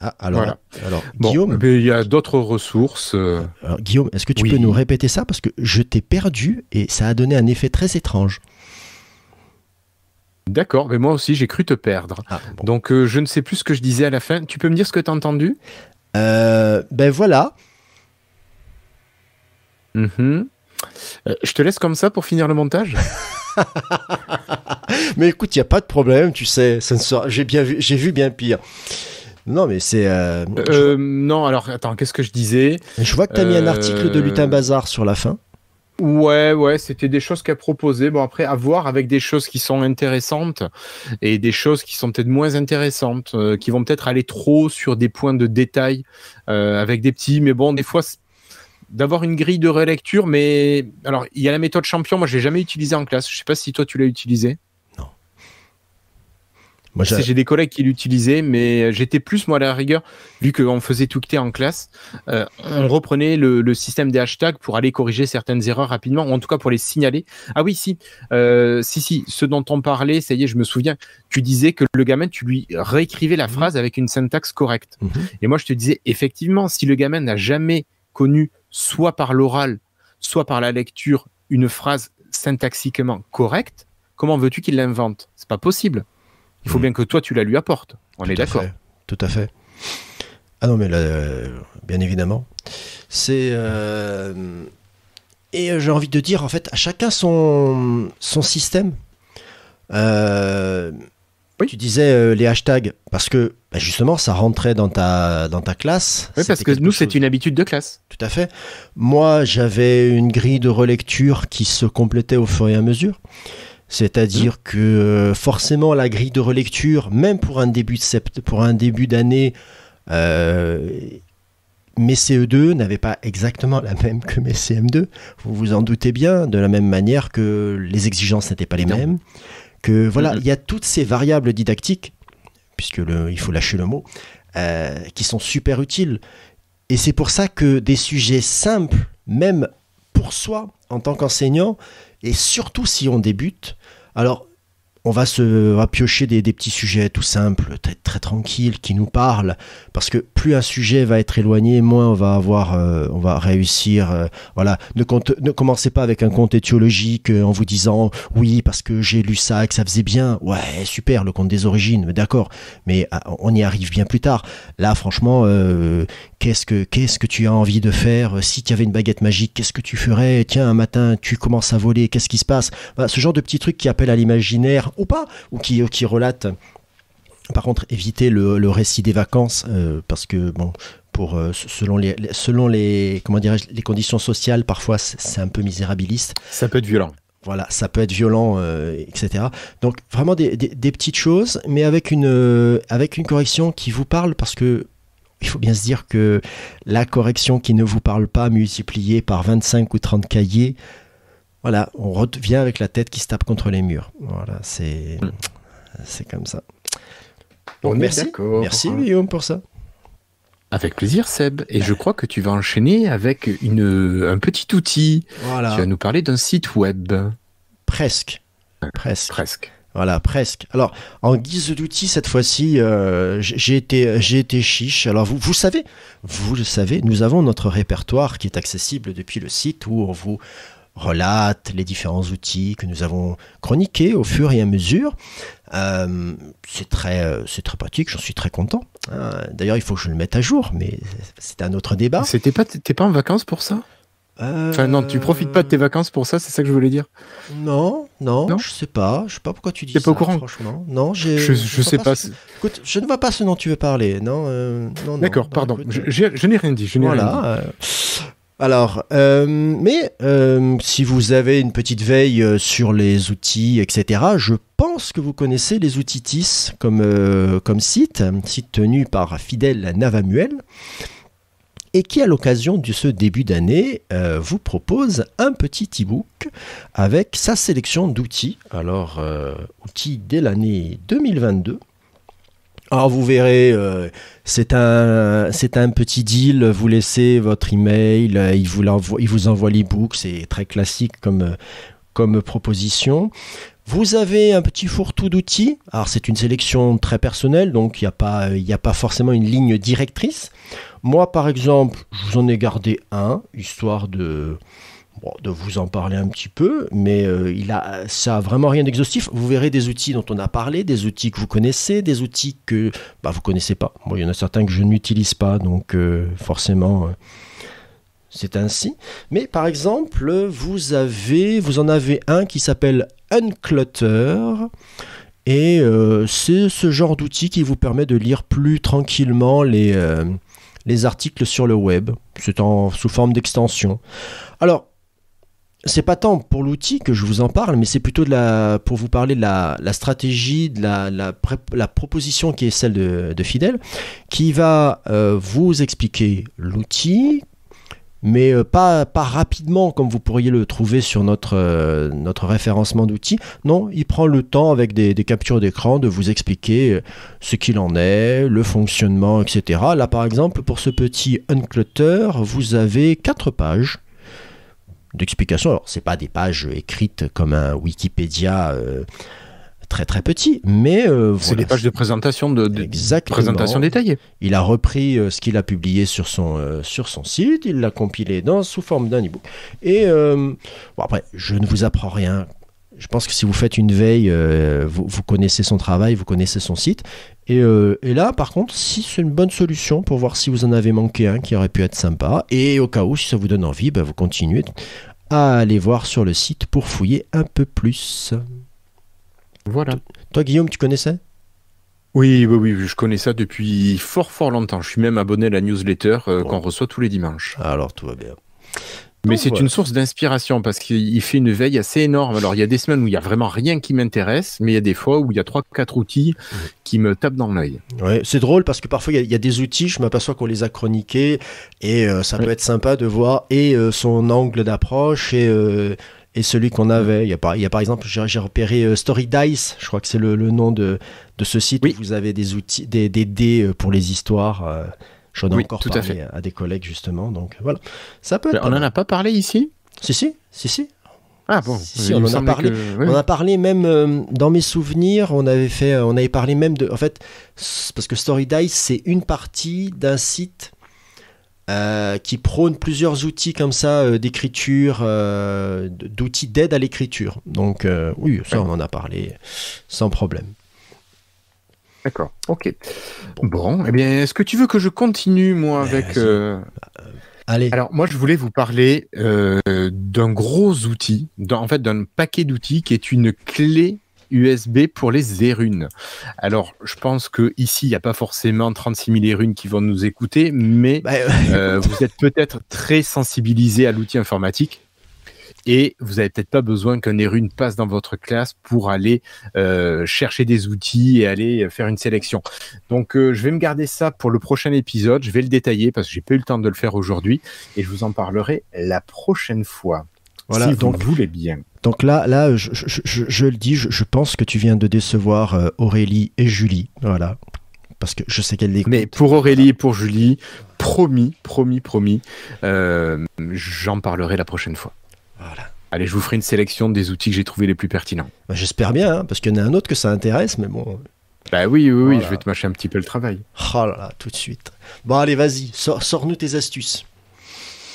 Ah, alors, alors Guillaume. il y a d'autres ressources. Guillaume, est-ce que tu peux nous répéter ça Parce que je t'ai perdu et ça a donné un effet très étrange. D'accord, mais moi aussi j'ai cru te perdre. Ah, Donc euh, je ne sais plus ce que je disais à la fin. Tu peux me dire ce que tu as entendu euh, Ben voilà. Mhm. Euh, je te laisse comme ça pour finir le montage Mais écoute, il n'y a pas de problème, tu sais. Ça ne J'ai bien vu, vu bien pire. Non, mais c'est. Non, alors attends, qu'est-ce que je disais Je vois que tu as mis un article de Lutin Bazar sur la fin. Ouais, ouais, c'était des choses qu'elle proposait. Bon, après, à voir avec des choses qui sont intéressantes et des choses qui sont peut-être moins intéressantes, euh, qui vont peut-être aller trop sur des points de détail euh, avec des petits. Mais bon, des fois, d'avoir une grille de relecture. Mais alors, il y a la méthode champion. Moi, je l'ai jamais utilisée en classe. Je sais pas si toi, tu l'as utilisée j'ai des collègues qui l'utilisaient, mais euh, j'étais plus, moi, à la rigueur, vu qu'on faisait Twitter en classe, euh, on reprenait le, système des hashtags pour aller corriger certaines erreurs rapidement, ou en tout cas pour les signaler. Ah oui, si, euh, si, si, ce dont on parlait, ça y est, je me souviens, tu disais que le gamin, tu lui réécrivais la mhm. phrase avec une syntaxe correcte. Mhm. Et moi, je te disais, effectivement, si le gamin n'a jamais connu, soit par l'oral, soit par la lecture, une phrase syntaxiquement correcte, comment veux-tu qu'il l'invente C'est pas possible. Il faut mm. bien que toi, tu la lui apportes. On est d'accord. Tout à fait. Ah non, mais là, euh, bien évidemment. C'est. Euh, et euh, j'ai envie de dire, en fait, à chacun son, son système. Tu disais les hashtags, parce que bah, justement, ça rentrait dans ta, dans ta classe. Oui, parce que nous, c'est une habitude de classe. Tout à fait. Moi, j'avais une grille de relecture qui se complétait au fur et à mesure. C'est-à-dire que euh, forcément la grille de relecture, même pour un début sept, pour un début d'année, euh, mes CE2 n'avaient pas exactement la même que mes CM2. Vous vous en doutez bien, de la même manière que les exigences n'étaient pas les mêmes. Que voilà, mm-hmm. il y a toutes ces variables didactiques, puisque il faut lâcher le mot, euh, qui sont super utiles. Et c'est pour ça que des sujets simples, même pour soi en tant qu'enseignant, et surtout si on débute, alors on va se va piocher des, petits sujets tout simples, très, très tranquilles, qui nous parlent, parce que plus un sujet va être éloigné, moins on va avoir, euh, on va réussir. Euh, voilà, ne, commencez pas avec un conte étiologique euh, en vous disant oui parce que j'ai lu ça et que ça faisait bien. Ouais, super, le conte des origines, d'accord, mais ah, on y arrive bien plus tard. Là, franchement, qu'est-ce que qu'est-ce que tu as envie de faire euh, Si tu avais une baguette magique, qu'est-ce que tu ferais Tiens, un matin, tu commences à voler, qu'est-ce qui se passe Ce genre de petits trucs qui appellent à l'imaginaire ou pas, ou qui, qui relatent. Par contre, éviter le, le récit des vacances euh, parce que bon, pour euh, selon les selon les comment les conditions sociales, parfois c'est un peu misérabiliste. Ça peut être violent voilà, ça peut être violent, etc. Donc vraiment des, des, petites choses, mais avec une, avec une correction qui vous parle, parce que il faut bien se dire que la correction qui ne vous parle pas multipliée par 25 ou 30 cahiers, voilà, on revient avec la tête qui se tape contre les murs. Voilà, c'est c'est comme ça. merci, merci Guillaume pour ça. Avec plaisir, Seb. Et je crois que tu vas enchaîner avec une, un petit outil. Voilà. Tu vas nous parler d'un site web. Presque. Hein, presque. Presque. Voilà, presque. Alors, en guise d'outil, cette fois-ci, euh, j'ai été, j'ai été chiche. Alors, vous, vous savez, vous le savez, nous avons notre répertoire qui est accessible depuis le site où on vous relate les différents outils que nous avons chroniqués au fur et à mesure. Euh, c'est très, euh, c'est très pratique, j'en suis très content. Hein. D'ailleurs, il faut que je le mette à jour, mais c'est un autre débat. C'était pas, pas en vacances pour ça euh, enfin, non, tu profites pas de tes vacances pour ça, c'est ça que je voulais dire. Non, non, non je sais pas. Je sais pas pourquoi tu dis ça. T'es pas au courant Franchement, non, Je, sais pas. Écoute, je ne vois pas ce dont tu veux parler. Non, euh, non D'accord, pardon. je, n'ai rien dit. voilà. Euh, alors, mais si vous avez une petite veille sur les outils, etc., je pense que vous connaissez les outils TIS comme, comme site, site tenu par Fidèle Navamuel et qui, à l'occasion de ce début d'année, euh, vous propose un petit e-book avec sa sélection d'outils. Alors, euh, outils dès l'année 2022. Alors vous verrez, euh, c'est un, un petit deal. Vous laissez votre email, mail il vous il vous envoie l'ebook. C'est très classique comme, comme proposition. Vous avez un petit fourre-tout d'outils. Alors c'est une sélection très personnelle, donc il n'y a a pas forcément une ligne directrice. Moi, par exemple, je vous en ai gardé un, histoire de, de vous en parler un petit peu, mais euh, il a, ça n'a vraiment rien d'exhaustif. Vous verrez des outils dont on a parlé, des outils que vous connaissez, des outils que bah, vous ne connaissez pas. il y en a certains que je n'utilise pas, donc euh, forcément... Euh, c'est ainsi. Mais par exemple, vous, avez, vous en avez un qui s'appelle Unclutter. Et c'est ce genre d'outil qui vous permet de lire plus tranquillement les, les articles sur le web. C'est en, sous forme d'extension. Alors, c'est pas tant pour l'outil que je vous en parle, mais c'est plutôt pour vous parler de la, stratégie, de la, proposition qui est celle de, Fidèle, qui va euh, vous expliquer l'outil, mais euh, pas, pas rapidement comme vous pourriez le trouver sur notre, euh, notre référencement d'outils. Non, il prend le temps avec des, captures d'écran de vous expliquer euh, ce qu'il en est, le fonctionnement, etc. Là, par exemple, pour ce petit unclutter, vous avez quatre pages d'explication. Alors, c'est pas des pages écrites comme un Wikipédia très très petit, mais euh, c'est des pages de présentation de, présentation détaillée. Il a repris euh, ce qu'il a publié sur son euh, sur son site, il l'a compilé dans sous forme d'un ebook. Et bon après, je ne vous apprends rien. Je pense que si vous faites une veille, vous, connaissez son travail, vous connaissez son site. Et, là, par contre, si c'est une bonne solution pour voir si vous en avez manqué un qui aurait pu être sympa. Et au cas où, si ça vous donne envie, bah, vous continuez à aller voir sur le site pour fouiller un peu plus. Voilà. Toi, Guillaume, tu connaissais oui, oui, oui, je connais ça depuis fort, fort longtemps. Je suis même abonné à la newsletter euh, qu'on reçoit tous les dimanches. Alors, tout va bien. Mais c'est une source d'inspiration parce qu'il fait une veille assez énorme. Alors, il y a des semaines où il n'y a vraiment rien qui m'intéresse, mais il y a des fois où il y a trois, quatre outils mmh. qui me tapent dans l'œil. Ouais, c'est drôle parce que parfois, il y, a, des outils, je m'aperçois qu'on les a chroniqués et euh, ça peut être sympa de voir et euh, son angle d'approche et et celui qu'on avait. Il y, a par, par exemple, j'ai repéré euh, Story Dice, je crois que c'est le, le, nom de, ce site où vous avez des outils, des, des dés euh, pour les histoires. Euh, j'en ai encore tout à, fait. à, des collègues justement, donc voilà. Ça peut. on n'en a pas parlé ici Si si, si si. Ah bon. Si, on en a parlé. On a parlé même dans mes souvenirs, on avait fait, on avait parlé même de, en fait, parce que Story Dice c'est une partie d'un site euh, qui prône plusieurs outils comme ça euh, d'écriture, euh, d'outils d'aide à l'écriture. Donc oui, ça on en a parlé sans problème. D'accord, ok. Bon. Eh bien, est-ce que tu veux que je continue, moi, avec... Allez. Alors moi je voulais vous parler d'un gros outil, en fait d'un paquet d'outils qui est une clé USB pour les érunes. Alors, je pense que ici, il n'y a pas forcément 36 000 érunes qui vont nous écouter, mais bah, euh, euh, vous êtes peut-être très sensibilisé à l'outil informatique. Et vous n'avez peut-être pas besoin qu'un erune passe dans votre classe pour aller euh, chercher des outils et aller faire une sélection. Donc je vais me garder ça pour le prochain épisode. Je vais le détailler parce que j'ai pas eu le temps de le faire aujourd'hui et je vous en parlerai la prochaine fois. Voilà, si vous les voulez bien. Donc là, là je, le dis, je, pense que tu viens de décevoir euh, Aurélie et Julie. Voilà. Parce que je sais qu'elle les. Mais pour Aurélie et pour Julie, promis, promis, promis, euh, j'en parlerai la prochaine fois. Voilà. Allez, je vous ferai une sélection des outils que j'ai trouvés les plus pertinents. Bah, j'espère bien, hein, parce qu'il y en a un autre que ça intéresse, mais bon. Bah oui, oui, oui, je vais te mâcher un petit peu le travail. Oh là là, tout de suite. Bon, allez, vas-y, sors-nous tes astuces.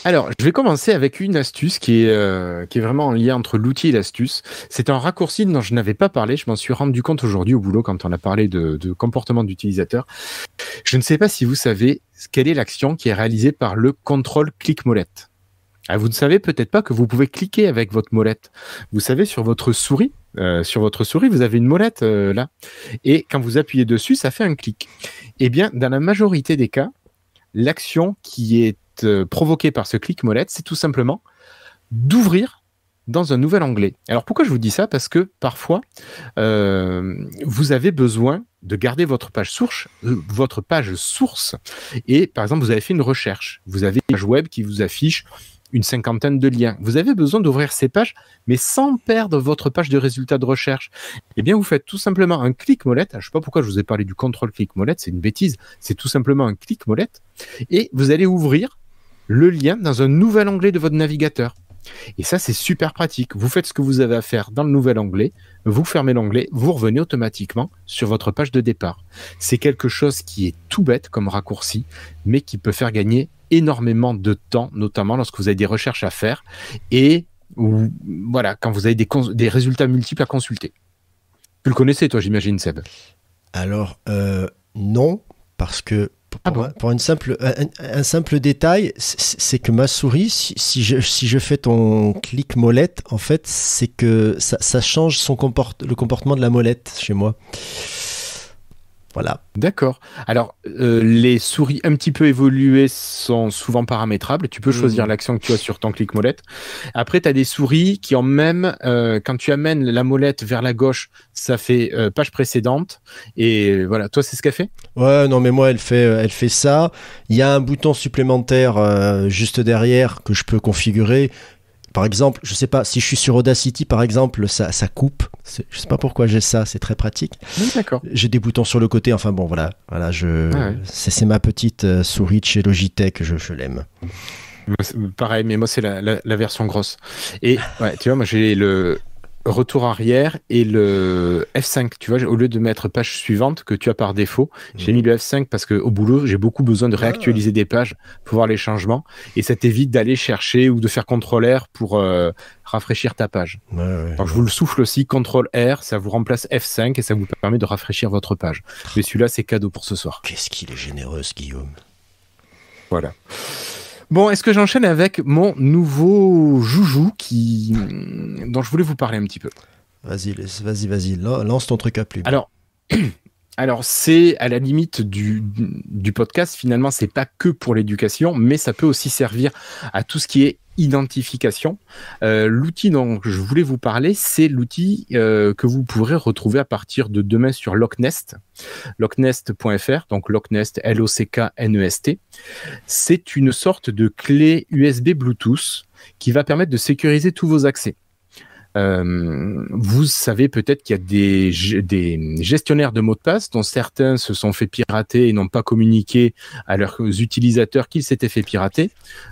Alors, je vais commencer avec une astuce qui est, euh, qui est vraiment en lien entre l'outil et l'astuce. C'est un raccourci dont je n'avais pas parlé. Je m'en suis rendu compte aujourd'hui au boulot quand on a parlé de, comportement d'utilisateur. Je ne sais pas si vous savez quelle est l'action qui est réalisée par le contrôle clic molette. Ah, vous ne savez peut-être pas que vous pouvez cliquer avec votre molette. Vous savez, sur votre souris, euh, sur votre souris, vous avez une molette euh, là. Et quand vous appuyez dessus, ça fait un clic. Eh bien, dans la majorité des cas, l'action qui est euh, provoquée par ce clic molette, c'est tout simplement d'ouvrir dans un nouvel onglet. Alors pourquoi je vous dis ça Parce que parfois, euh, vous avez besoin de garder votre page source, euh, votre page source. Et par exemple, vous avez fait une recherche, vous avez une page web qui vous affiche une cinquantaine de liens. Vous avez besoin d'ouvrir ces pages, mais sans perdre votre page de résultats de recherche. Eh bien, vous faites tout simplement un clic molette. Ah, je ne sais pas pourquoi je vous ai parlé du contrôle clic molette, c'est une bêtise. C'est tout simplement un clic molette. Et vous allez ouvrir le lien dans un nouvel onglet de votre navigateur. Et ça, c'est super pratique. Vous faites ce que vous avez à faire dans le nouvel onglet, vous fermez l'onglet, vous revenez automatiquement sur votre page de départ. C'est quelque chose qui est tout bête comme raccourci, mais qui peut faire gagner énormément de temps, notamment lorsque vous avez des recherches à faire et voilà, quand vous avez des, des résultats multiples à consulter. Tu le connaissais, toi, j'imagine, Seb Alors, euh, non, parce que ah pour, une simple, un, simple détail, c'est que ma souris, si, je, si je fais ton clic molette, en fait, c'est que ça, ça change son comport le comportement de la molette chez moi. Voilà. D'accord. Alors, euh, les souris un petit peu évoluées sont souvent paramétrables. Tu peux choisir mhm. l'action que tu as sur ton clic molette. Après, tu as des souris qui, en même, euh, quand tu amènes la molette vers la gauche, ça fait euh, page précédente. Et voilà, toi, c'est ce qu'elle fait Ouais, non, mais moi, elle fait, elle fait ça. Il y a un bouton supplémentaire juste derrière que je peux configurer par exemple, je sais pas, si je suis sur Audacity, par exemple, ça, coupe. Je sais pas pourquoi j'ai ça, c'est très pratique. d'accord. J'ai des boutons sur le côté, enfin bon, voilà. voilà je, ah C'est ma petite euh, souris de chez Logitech, je, je l'aime. Pareil, mais moi, c'est la, version grosse. Et tu vois, moi, j'ai le, retour arrière et le F5. Tu vois, au lieu de mettre page suivante que tu as par défaut, mhm. j'ai mis le F5 parce que au boulot, j'ai beaucoup besoin de ah. réactualiser des pages pour voir les changements et ça t'évite d'aller chercher ou de faire CTRL R pour euh, rafraîchir ta page. je vous le souffle aussi, CTRL R, ça vous remplace F5 et ça vous permet de rafraîchir votre page. Mais celui-là, c'est cadeau pour ce soir. Qu'est-ce qu'il est généreux, Guillaume. Voilà. Bon, est-ce que j'enchaîne avec mon nouveau joujou qui... dont je voulais vous parler un petit peu Vas-y, vas-y, vas-y, lance ton truc à plume. Alors, alors c'est à la limite du, podcast, finalement c'est pas que pour l'éducation, mais ça peut aussi servir à tout ce qui est identification. Euh, l'outil dont je voulais vous parler, c'est l'outil euh, que vous pourrez retrouver à partir de demain sur Locknest, locknest.fr, donc Locknest, L-O-C-K-N-E-S-T. C'est une sorte de clé USB Bluetooth qui va permettre de sécuriser tous vos accès. Euh, vous savez peut-être qu'il y a des, gestionnaires de mots de passe dont certains se sont fait pirater et n'ont pas communiqué à leurs utilisateurs qu'ils s'étaient fait pirater.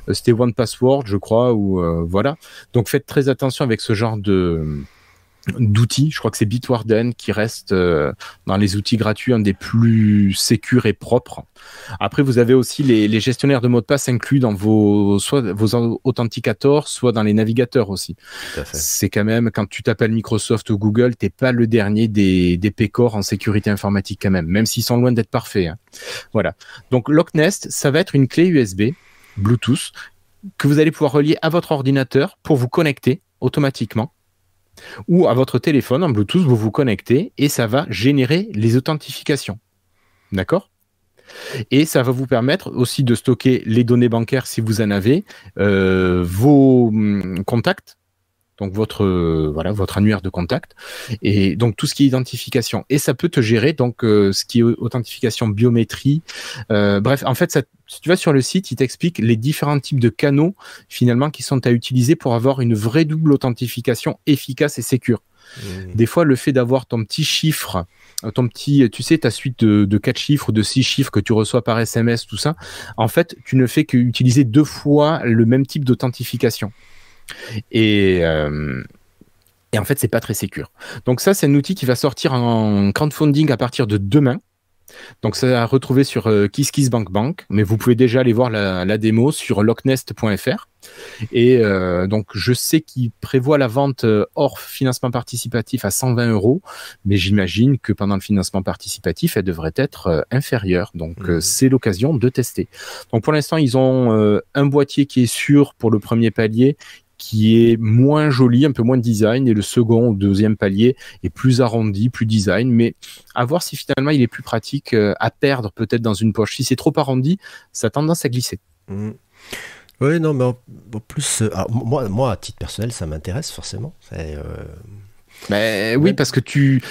Euh, c'était One Password, je crois, ou euh, voilà. Donc faites très attention avec ce genre de d'outils. Je crois que c'est Bitwarden qui reste euh, dans les outils gratuits un des plus sécures et propres. Après, vous avez aussi les, gestionnaires de mots de passe inclus dans vos soit vos authenticateurs, soit dans les navigateurs aussi. C'est quand même quand tu t'appelles Microsoft ou Google, t'es pas le dernier des des pécores en sécurité informatique quand même, même s'ils sont loin d'être parfaits. Hein. Voilà. Donc Locknest, ça va être une clé USB Bluetooth que vous allez pouvoir relier à votre ordinateur pour vous connecter automatiquement ou à votre téléphone, en Bluetooth, vous vous connectez et ça va générer les authentifications. D'accord et ça va vous permettre aussi de stocker les données bancaires si vous en avez, euh, vos hum, contacts, donc votre euh, voilà votre annuaire de contact et donc tout ce qui est identification et ça peut te gérer donc euh, ce qui est authentification biométrie euh, bref en fait si tu vas sur le site il t'explique les différents types de canaux finalement qui sont à utiliser pour avoir une vraie double authentification efficace et sécure mmh. des fois le fait d'avoir ton petit chiffre ton petit, tu sais, ta suite de, quatre chiffres de six chiffres que tu reçois par SMS, tout ça, en fait, tu ne fais qu'utiliser deux fois le même type d'authentification. Euh, et, en fait, c'est pas très sécur. Donc ça, c'est un outil qui va sortir en crowdfunding à partir de demain. Donc ça à retrouver sur euh, KissKissBankBank, mais vous pouvez déjà aller voir la, démo sur locknest.fr. Et euh, donc je sais qu'ils prévoient la vente hors financement participatif à 120 euros, mais j'imagine que pendant le financement participatif, elle devrait être inférieure. Donc mhm. c'est l'occasion de tester. Donc pour l'instant, ils ont un boîtier qui est sûr pour le premier palier, qui est moins joli, un peu moins de design, et le second ou deuxième palier est plus arrondi, plus design, mais à voir si finalement il est plus pratique euh, à perdre peut-être dans une poche. Si c'est trop arrondi, ça a tendance à glisser. Mmh. Oui, non, mais en, plus, euh, ah, moi, moi, à titre personnel, ça m'intéresse forcément. Euh, mais oui, parce que tu,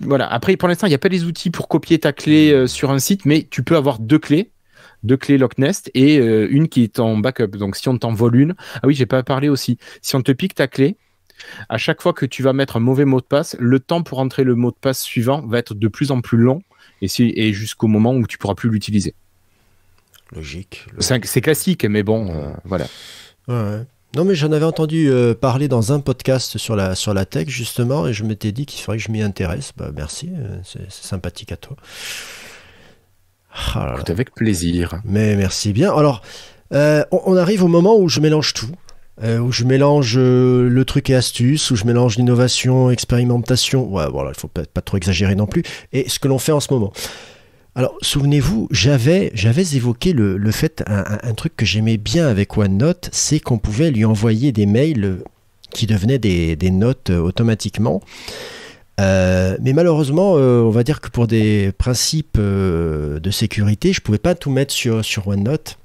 voilà. Après, pour l'instant, il n'y a pas les outils pour copier ta clé mmh. sur un site, mais tu peux avoir deux clés deux clés locknest et euh, une qui est en backup. Donc si on t'en vole une, ah oui, j'ai pas parlé aussi. Si on te pique ta clé, à chaque fois que tu vas mettre un mauvais mot de passe, le temps pour entrer le mot de passe suivant va être de plus en plus long et, jusqu'au moment où tu pourras plus l'utiliser. Logique. C'est classique, mais bon, euh, voilà. Non, mais j'en avais entendu euh, parler dans un podcast sur la, sur la tech, justement, et je m'étais dit qu'il faudrait que je m'y intéresse. Bah, merci, c'est sympathique à toi. Ah avec plaisir. Mais merci bien. Alors, euh, on, arrive au moment où je mélange tout. Euh, où je mélange euh, le truc et astuce, où je mélange l'innovation, expérimentation. Ouais, voilà, il faut pas, trop exagérer non plus. Et ce que l'on fait en ce moment. Alors, souvenez-vous, j'avais, j'avais évoqué le, fait, un, truc que j'aimais bien avec OneNote, c'est qu'on pouvait lui envoyer des mails qui devenaient des, des notes automatiquement. Euh, mais malheureusement, euh, on va dire que pour des principes euh, de sécurité, je pouvais pas tout mettre sur, sur OneNote.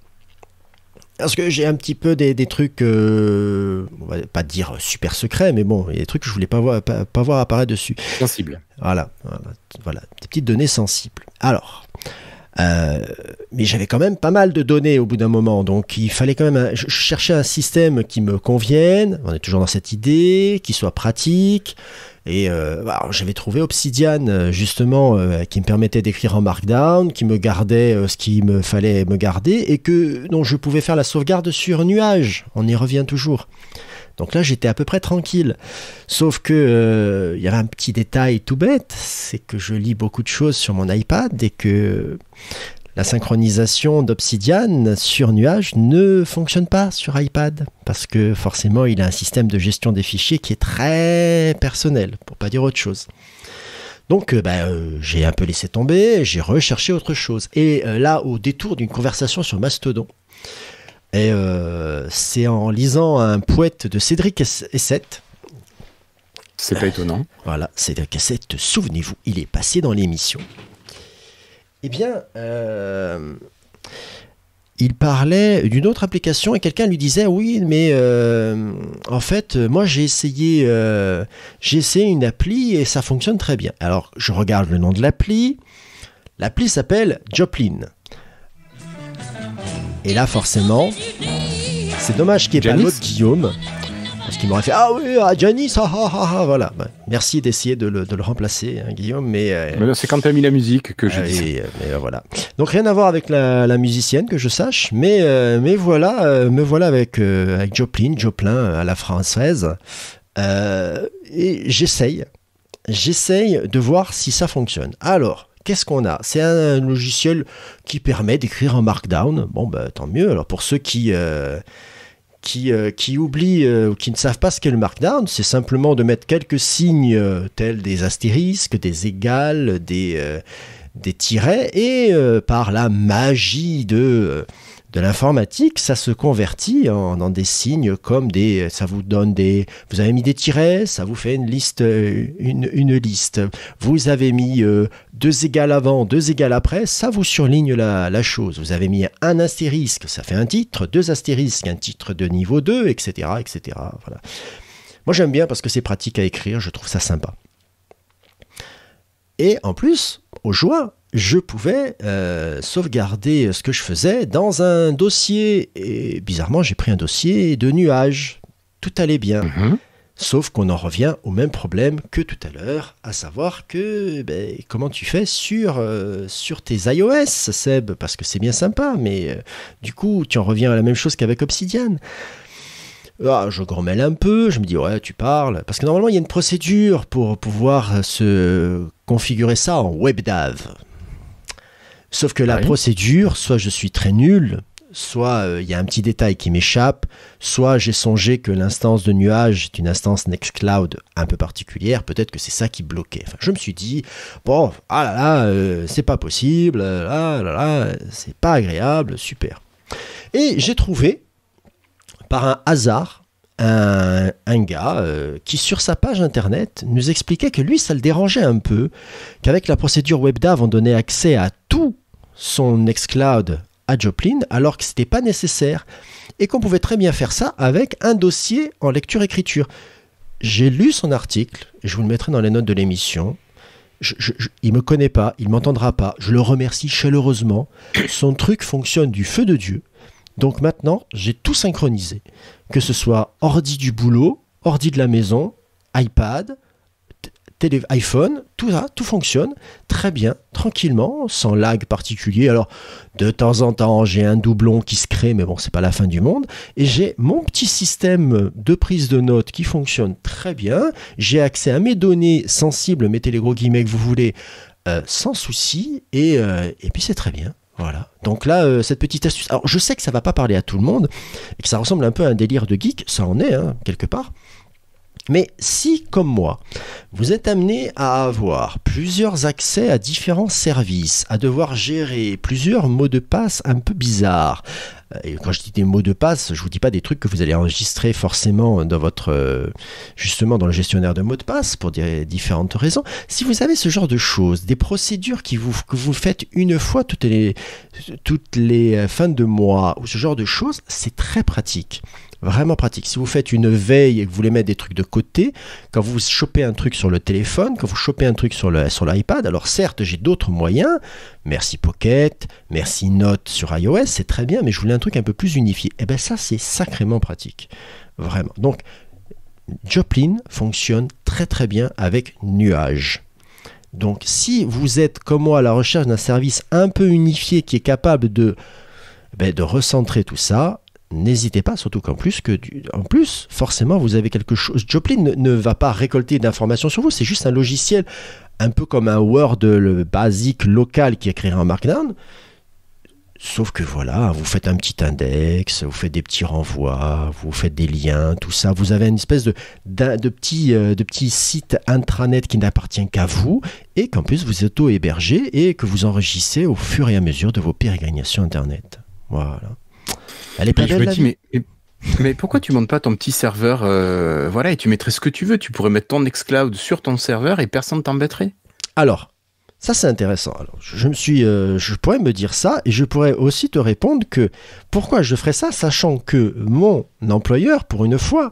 Parce que j'ai un petit peu des, des trucs, on va pas dire super secrets, mais bon, il y a des trucs que je voulais pas voir, pas, voir apparaître dessus. Sensibles. Voilà, voilà, voilà, des petites données sensibles. Alors, mais j'avais quand même pas mal de données au bout d'un moment, donc il fallait quand même. chercher un système qui me convienne. On est toujours dans cette idée, qui soit pratique, et euh, bah, j'avais trouvé Obsidian, euh, justement, euh, qui me permettait d'écrire en Markdown, qui me gardait ce qu'il me fallait me garder, et que dont je pouvais faire la sauvegarde sur nuage. On y revient toujours. Donc là, j'étais à peu près tranquille. Sauf que il y avait un petit détail tout bête, c'est que je lis beaucoup de choses sur mon iPad et que la synchronisation d'Obsidian sur nuage ne fonctionne pas sur iPad parce que forcément il a un système de gestion des fichiers qui est très personnel, pour pas dire autre chose. Donc euh, bah, euh, j'ai un peu laissé tomber, j'ai recherché autre chose. Et euh, là, au détour d'une conversation sur Mastodon, et c'est en lisant un poète de Cédric Essette. C'est pas étonnant. voilà, Cédric cassette, souvenez-vous, il est passé dans l'émission. Eh bien, euh, il parlait d'une autre application et quelqu'un lui disait oui mais euh, en fait moi j'ai essayé euh, j'ai essayé une appli et ça fonctionne très bien alors je regarde le nom de l'appli l'appli s'appelle Joplin et là forcément c'est dommage qu'il n'y ait pas l'autre Guillaume parce qu'il m'aurait fait Ah oui, ah, Janis, ah, ah, ah, ah, voilà. Bah, merci d'essayer de le, de le remplacer, hein, Guillaume. Mais, euh, c'est quand tu mis la musique que je ah dis. Euh, mais euh, voilà. Donc rien à voir avec la, musicienne que je sache, mais, mais voilà, me voilà avec, avec Joplin, Joplin à la française. et j'essaye. J'essaye de voir si ça fonctionne. Alors, qu'est-ce qu'on a C'est un logiciel qui permet d'écrire en Markdown. Bon, bah, tant mieux. Alors, pour ceux qui, euh, qui, oublient euh, ou qui ne savent pas ce qu'est le markdown, c'est simplement de mettre quelques signes euh, tels des astérisques, des égales, des, des tirets, et par la magie de de l'informatique, ça se convertit en, des signes comme des, ça vous donne des, vous avez mis des tirets, ça vous fait une liste, euh, une, liste. Vous avez mis euh, deux égales avant, deux égales après, ça vous surligne la, chose. Vous avez mis un astérisque, ça fait un titre, deux astérisques, un titre de niveau 2, etc., etc. Voilà. Moi j'aime bien parce que c'est pratique à écrire, je trouve ça sympa. Et en plus, au joie, je pouvais euh, sauvegarder ce que je faisais dans un dossier. Et bizarrement, j'ai pris un dossier de nuages. Tout allait bien. Mhm. Sauf qu'on en revient au même problème que tout à l'heure, à savoir que ben, comment tu fais sur, euh, sur tes iOS, Seb, parce que c'est bien sympa, mais euh, du coup, tu en reviens à la même chose qu'avec Obsidian. Ah, je grommelle un peu, je me dis ouais, tu parles. Parce que normalement, il y a une procédure pour pouvoir se configurer ça en WebDAV. Sauf que la procédure, soit je suis très nul, soit euh, il y a un petit détail qui m'échappe, soit j'ai songé que l'instance de nuage est une instance Nextcloud un peu particulière, peut-être que c'est ça qui bloquait. je me suis dit, bon, ah là là, euh, c'est pas possible, euh, ah là là, c'est pas agréable, super. Et j'ai trouvé, par un hasard, un, gars qui sur sa page internet nous expliquait que lui ça le dérangeait un peu, qu'avec la procédure WebDAV on donnait accès à tout son Nextcloud à Joplin alors que ce n'était pas nécessaire et qu'on pouvait très bien faire ça avec un dossier en lecture-écriture. J'ai lu son article, je vous le mettrai dans les notes de l'émission. il ne me connaît pas, il m'entendra pas, je le remercie chaleureusement. Son truc fonctionne du feu de Dieu. Donc maintenant, j'ai tout synchronisé, que ce soit ordi du boulot, ordi de la maison, iPad, iPhone, tout ça, tout fonctionne très bien, tranquillement, sans lag particulier. Alors, de temps en temps, j'ai un doublon qui se crée, mais bon, c'est pas la fin du monde. Et j'ai mon petit système de prise de notes qui fonctionne très bien. J'ai accès à mes données sensibles, mettez les gros guillemets que vous voulez, euh, sans souci. Euh, et, puis, c'est très bien. Voilà. Donc là, euh, cette petite astuce. Alors, je sais que ça va pas parler à tout le monde et que ça ressemble un peu à un délire de geek, ça en est, hein, quelque part. Mais si, comme moi, vous êtes amené à avoir plusieurs accès à différents services, à devoir gérer plusieurs mots de passe un peu bizarres, euh, et quand je dis des mots de passe, je ne vous dis pas des trucs que vous allez enregistrer forcément dans votre euh, justement dans le gestionnaire de mots de passe pour différentes raisons. Si vous avez ce genre de choses, des procédures que vous faites une fois toutes toutes les euh, fins de mois ou ce genre de choses, c'est très pratique. Vraiment pratique. Si vous faites une veille et que vous voulez mettre des trucs de côté, quand vous chopez un truc sur le téléphone, quand vous chopez un truc sur l'iPad, sur alors certes j'ai d'autres moyens, merci Pocket, merci Note sur iOS, c'est très bien, mais je voulais un truc un peu plus unifié. Et eh bien ça c'est sacrément pratique. Vraiment. Donc Joplin fonctionne très très bien avec nuage. Donc si vous êtes comme moi à la recherche d'un service un peu unifié qui est capable de, eh ben, de recentrer tout ça, n'hésitez pas, surtout qu'en plus, que en plus, forcément, vous avez quelque chose. Joplin ne, va pas récolter d'informations sur vous, c'est juste un logiciel, un peu comme un Word le basique local qui est créé en Markdown. Sauf que voilà, vous faites un petit index, vous faites des petits renvois, vous faites des liens, tout ça. Vous avez une espèce de, petit, euh, de site intranet qui n'appartient qu'à vous et qu'en plus vous auto-hébergez et que vous enregistrez au fur et à mesure de vos pérégrinations Internet. Voilà. Elle je me dis, mais, pourquoi tu montes pas ton petit serveur euh, Voilà, et tu mettrais ce que tu veux. Tu pourrais mettre ton Nextcloud sur ton serveur et personne ne t'embêterait. Alors, ça c'est intéressant. Alors, je, me suis, euh, je pourrais me dire ça et je pourrais aussi te répondre que pourquoi je ferais ça, sachant que mon employeur, pour une fois,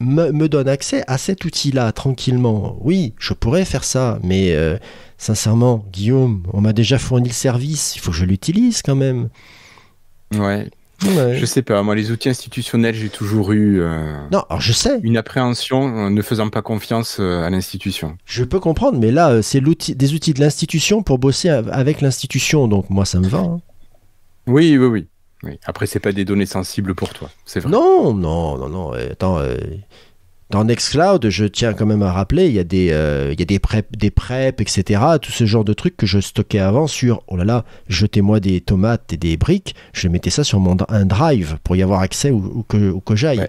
me, donne accès à cet outil-là tranquillement. Oui, je pourrais faire ça, mais euh, sincèrement, Guillaume, on m'a déjà fourni le service. Il faut que je l'utilise quand même. Ouais, je sais pas, moi les outils institutionnels, j'ai toujours eu euh, non, je sais. une appréhension euh, ne faisant pas confiance euh, à l'institution. Je peux comprendre, mais là, c'est l'outil, des outils de l'institution pour bosser avec l'institution, donc moi ça me va. Hein. Oui, oui, oui. oui. Après, c'est pas des données sensibles pour toi, c'est vrai. Non, non, non, non. Eh, attends, dans Nextcloud, je tiens quand même à rappeler, il y a des, des euh, des prep, etc. Tout ce genre de trucs que je stockais avant sur, oh là là, jetez-moi des tomates et des briques. Je mettais ça sur mon un drive pour y avoir accès ou que, que j'aille.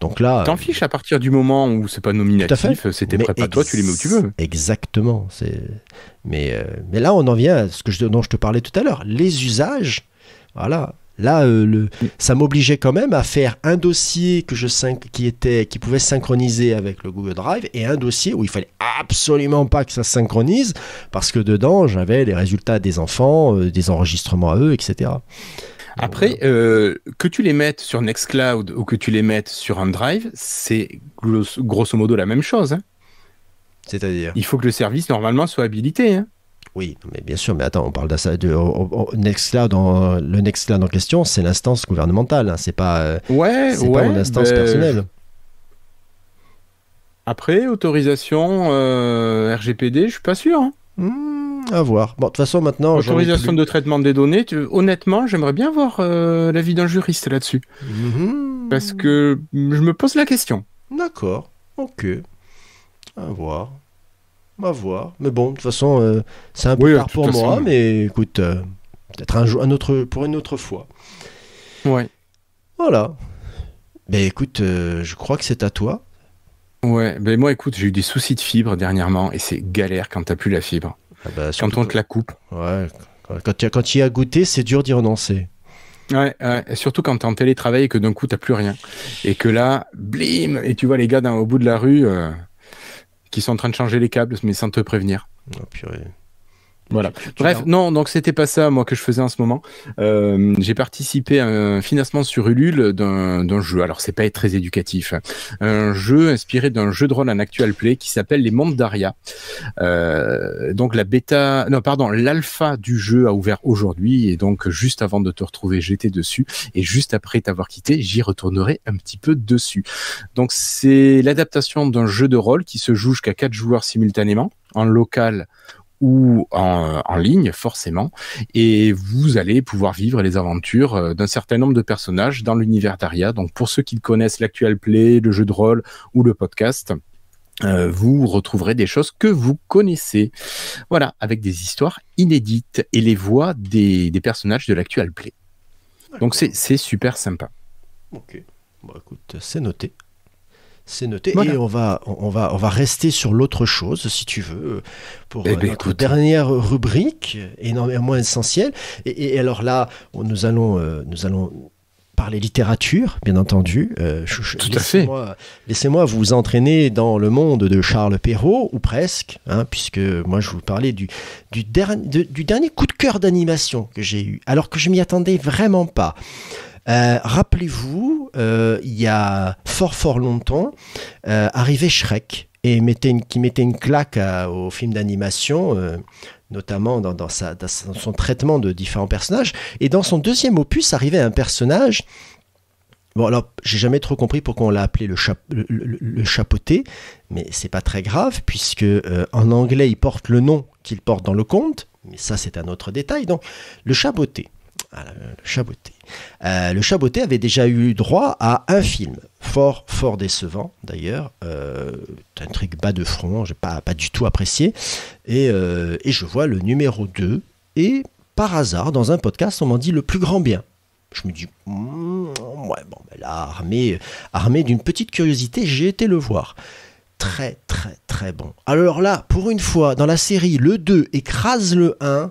Donc là, t'en fiches à partir du moment où c'est pas nominatif, c'était prep à euh, toi, tu les mets où tu veux. Exactement. Mais, euh, mais là, on en vient à ce que je, dont je te parlais tout à l'heure, les usages. Voilà, Là, euh, mm. ça m'obligeait quand même à faire un dossier que je qui qui pouvait synchroniser avec le Google Drive et un dossier où il fallait absolument pas que ça synchronise parce que dedans j'avais les résultats des enfants, euh, des enregistrements à eux, etc. Après, euh, que tu les mettes sur Nextcloud ou que tu les mettes sur un c'est grosso modo la même chose. Hein. C'est-à-dire Il faut que le service normalement soit habilité. Hein. Oui, mais bien sûr, mais attends, on parle de, de Le next le Nextcloud en question, c'est l'instance gouvernementale, hein, c'est pas, euh, ouais, une instance ben, personnelle. Après, autorisation euh, RGPD, je suis pas sûr. Hein. Hmm, à voir. Bon, de toute façon, maintenant. Autorisation de traitement des données. Honnêtement, j'aimerais bien voir euh, l'avis d'un juriste là-dessus. Mhm. Parce que je me pose la question. D'accord. Ok. À voir. Ma bah, voix voir. Mais bon, de toute façon, euh, c'est un peu tard pour moi, mais écoute, euh, peut-être un, un autre, pour une autre fois. Ouais. Voilà. Ben écoute, euh, je crois que c'est à toi. Ouais, ben moi écoute, j'ai eu des soucis de fibre dernièrement et c'est galère quand t'as plus la fibre. Ah bah, quand on te la coupe. Ouais, quand il quand y as goûté, c'est dur d'y renoncer. Ouais, surtout quand t'es en télétravail et que d'un coup t'as plus rien. Et que là, blim, et tu vois les gars au bout de la rue qui sont en train de changer les câbles, mais sans te prévenir. Oh, Bref, non, donc c'était pas ça moi que je faisais en ce moment. Euh, j'ai participé à un financement sur Ulule d'un jeu. Alors c'est pas être très éducatif. Hein. Un jeu inspiré d'un jeu de rôle en actual play qui s'appelle Les Mondes d'Aria. Euh, donc la bêta, non pardon, l'alpha du jeu a ouvert aujourd'hui et donc juste avant de te retrouver, j'étais dessus et juste après t'avoir quitté, j'y retournerai un petit peu dessus. Donc c'est l'adaptation d'un jeu de rôle qui se joue jusqu'à quatre joueurs simultanément en local ou euh, en, ligne, forcément. Et vous allez pouvoir vivre les aventures euh, d'un certain nombre de personnages dans l'univers d'Aria. Donc pour ceux qui connaissent l'actual play, le jeu de rôle ou le podcast, euh, vous retrouverez des choses que vous connaissez. Voilà, avec des histoires inédites et les voix des, personnages de l'actual play. Donc c'est super sympa. Ok, écoute, c'est noté. C'est noté. Et on va, on, va, on va rester sur l'autre chose, si tu veux, pour eh ben, notre dernière rubrique, énormément essentielle. Et, alors là, nous allons, euh, nous allons parler littérature, bien entendu. Euh, Tout à fait. Laissez-moi vous entraîner dans le monde de Charles Perrault, ou presque, hein, puisque moi je vous parlais du, du, du dernier coup de cœur d'animation que j'ai eu, alors que je m'y attendais vraiment pas. Euh, rappelez-vous, euh, il y a fort fort longtemps, euh, arrivait Shrek et mettait une, qui mettait une claque au film d'animation, notamment dans, sa, son traitement de différents personnages. Et dans son deuxième opus, arrivait un personnage Bon, alors, j'ai jamais trop compris pourquoi on l'a appelé le, le, chapeauté, mais c'est pas très grave, puisque en anglais, il porte le nom qu'il porte dans le conte, mais ça, c'est un autre détail. Donc, le chapeauté, ah, euh, le Chaboté. avait déjà eu droit à un film, fort, fort décevant d'ailleurs, euh, un truc bas de front, j'ai pas, pas du tout apprécié. Et, euh, je vois le numéro 2, et par hasard, dans un podcast, on m'en dit le plus grand bien. Je me dis, hmm, bon, ben armé, armé d'une petite curiosité, j'ai été le voir très très très bon. Alors là, pour une fois, dans la série, le 2 écrase le 1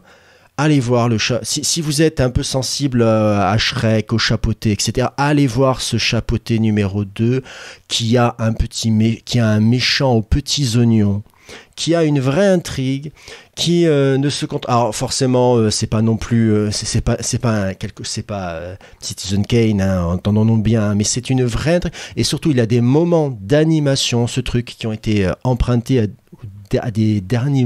allez voir le chat. Si, vous êtes un peu sensible euh, à Shrek, au chapeauté, etc., allez voir ce chapeauté numéro 2 qui a un, petit qui a un méchant aux petits oignons qui a une vraie intrigue, qui euh, ne se compte. Alors forcément, euh, c'est pas non plus, c'est pas, c'est pas quelque, c'est pas Citizen Kane, hein, entendons-nous bien, mais c'est une vraie intrigue. Et surtout, il a des moments d'animation, ce truc qui ont été empruntés à à des derniers,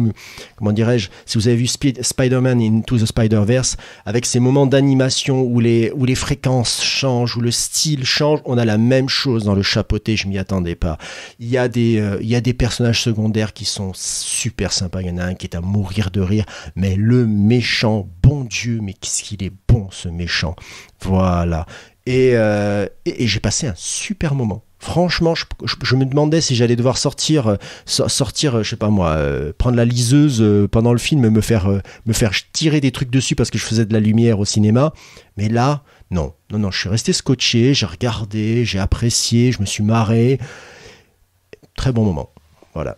comment dirais-je, si vous avez vu Spider-Man Into the Spider-Verse, avec ces moments d'animation où les, où les fréquences changent, où le style change, on a la même chose dans le chapeauté, je m'y attendais pas. Il y, a des, euh, il y des personnages secondaires qui sont super sympas, il y en a un qui est à mourir de rire, mais le méchant, bon Dieu, mais qu'est-ce qu'il est bon ce méchant. Voilà. et euh, j'ai passé un super moment. Franchement, je, me demandais si j'allais devoir sortir, euh, sortir, euh, je sais pas moi, euh, prendre la liseuse pendant le film, me faire, me faire tirer des trucs dessus parce que je faisais de la lumière au cinéma. Mais là, non, non, non, je suis resté scotché, j'ai regardé, j'ai apprécié, je me suis marré. Très bon moment, voilà.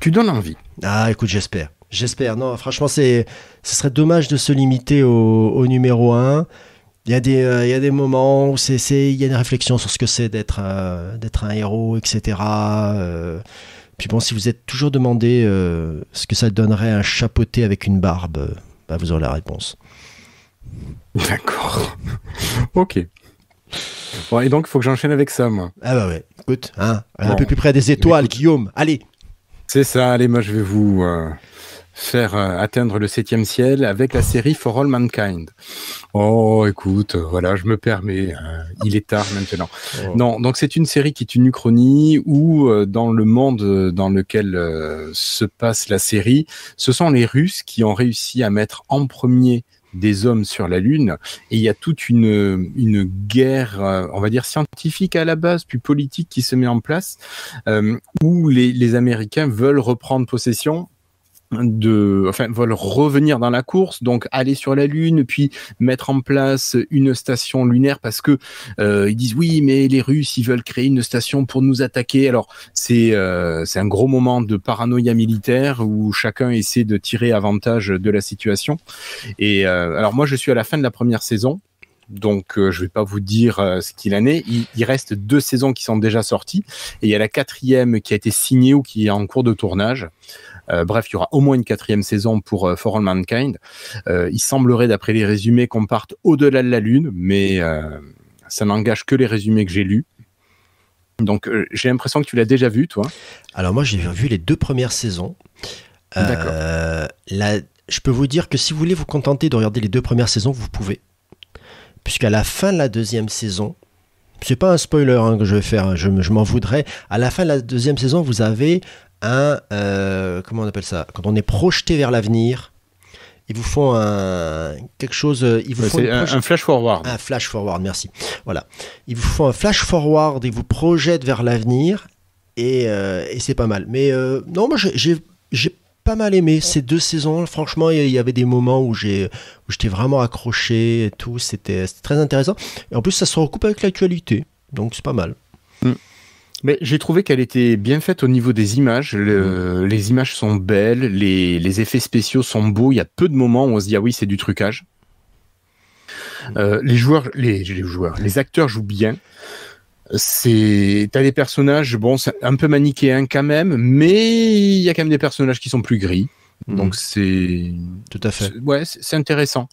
Tu donnes envie. Ah, écoute, j'espère, j'espère. Non, franchement, c'est, ce serait dommage de se limiter au, au numéro 1 il y, a des, euh, il y a des moments où c'est, il y a des réflexions sur ce que c'est d'être, euh, d'être un héros, etc. Euh. puis bon, si vous êtes toujours demandé ce que ça donnerait un chapeauté avec une barbe, bah vous aurez la réponse. D'accord. ok. Bon, et donc, il faut que j'enchaîne avec ça, moi. Ah bah ouais, écoute, hein, un peu plus près des étoiles, Guillaume, allez. C'est ça, allez, moi je vais vous faire euh, atteindre le septième ciel avec la série For All Mankind. Oh, écoute, euh, voilà, je me permets, hein, il est tard maintenant. Oh. Non, donc c'est une série qui est une uchronie où euh, dans le monde dans lequel se passe la série, ce sont les Russes qui ont réussi à mettre en premier des hommes sur la Lune. Et il y a toute une, une guerre, on va dire scientifique à la base, puis politique qui se met en place, où les, les Américains veulent reprendre possession de, enfin, veulent revenir dans la course, donc aller sur la Lune, puis mettre en place une station lunaire parce que euh, ils disent oui, mais les Russes ils veulent créer une station pour nous attaquer. Alors c'est euh, c'est un gros moment de paranoïa militaire où chacun essaie de tirer avantage de la situation. Et euh, alors moi je suis à la fin de la première saison. Donc je je vais pas vous dire ce qu'il en est. il, reste deux saisons qui sont déjà sorties et il y a la quatrième qui a été signée ou qui est en cours de tournage. Euh, bref, il y aura au moins une quatrième saison pour euh, For All Mankind. Euh, il semblerait, d'après les résumés, qu'on parte au-delà de la Lune, mais ça n'engage que les résumés que j'ai lus. Donc j'ai l'impression que tu l'as déjà vu, toi. Alors moi j'ai vu les deux premières saisons. D'accord. je peux vous dire que si vous voulez vous contenter de regarder les deux premières saisons, vous pouvez. Puisqu'à la fin de la deuxième saison, c'est pas un spoiler hein, que je vais faire, hein, je, je m'en voudrais. À la fin de la deuxième saison, vous avez un. Euh, comment on appelle ça Quand on est projeté vers l'avenir, ils vous font un quelque chose euh, ils vous font un, flash forward un flash forward merci voilà ils vous font un flash forward ils vous projettent vers l'avenir et, euh, c'est pas mal mais non moi j'ai pas mal aimé ces deux saisons franchement il y avait des moments où j'ai où j'étais vraiment accroché et tout c'était très intéressant et en plus ça se recoupe avec l'actualité donc c'est pas mal mais j'ai trouvé qu'elle était bien faite au niveau des images. Mm. Les images sont belles, les, effets spéciaux sont beaux. Il y a peu de moments où on se dit ah oui c'est du trucage. Mm. Euh, les joueurs, les, joueurs, les acteurs jouent bien. C'est, t'as des personnages, bon, c'est un peu manichéen quand même, mais il y a quand même des personnages qui sont plus gris. Mm. Donc c'est tout à fait. Ouais, c'est intéressant.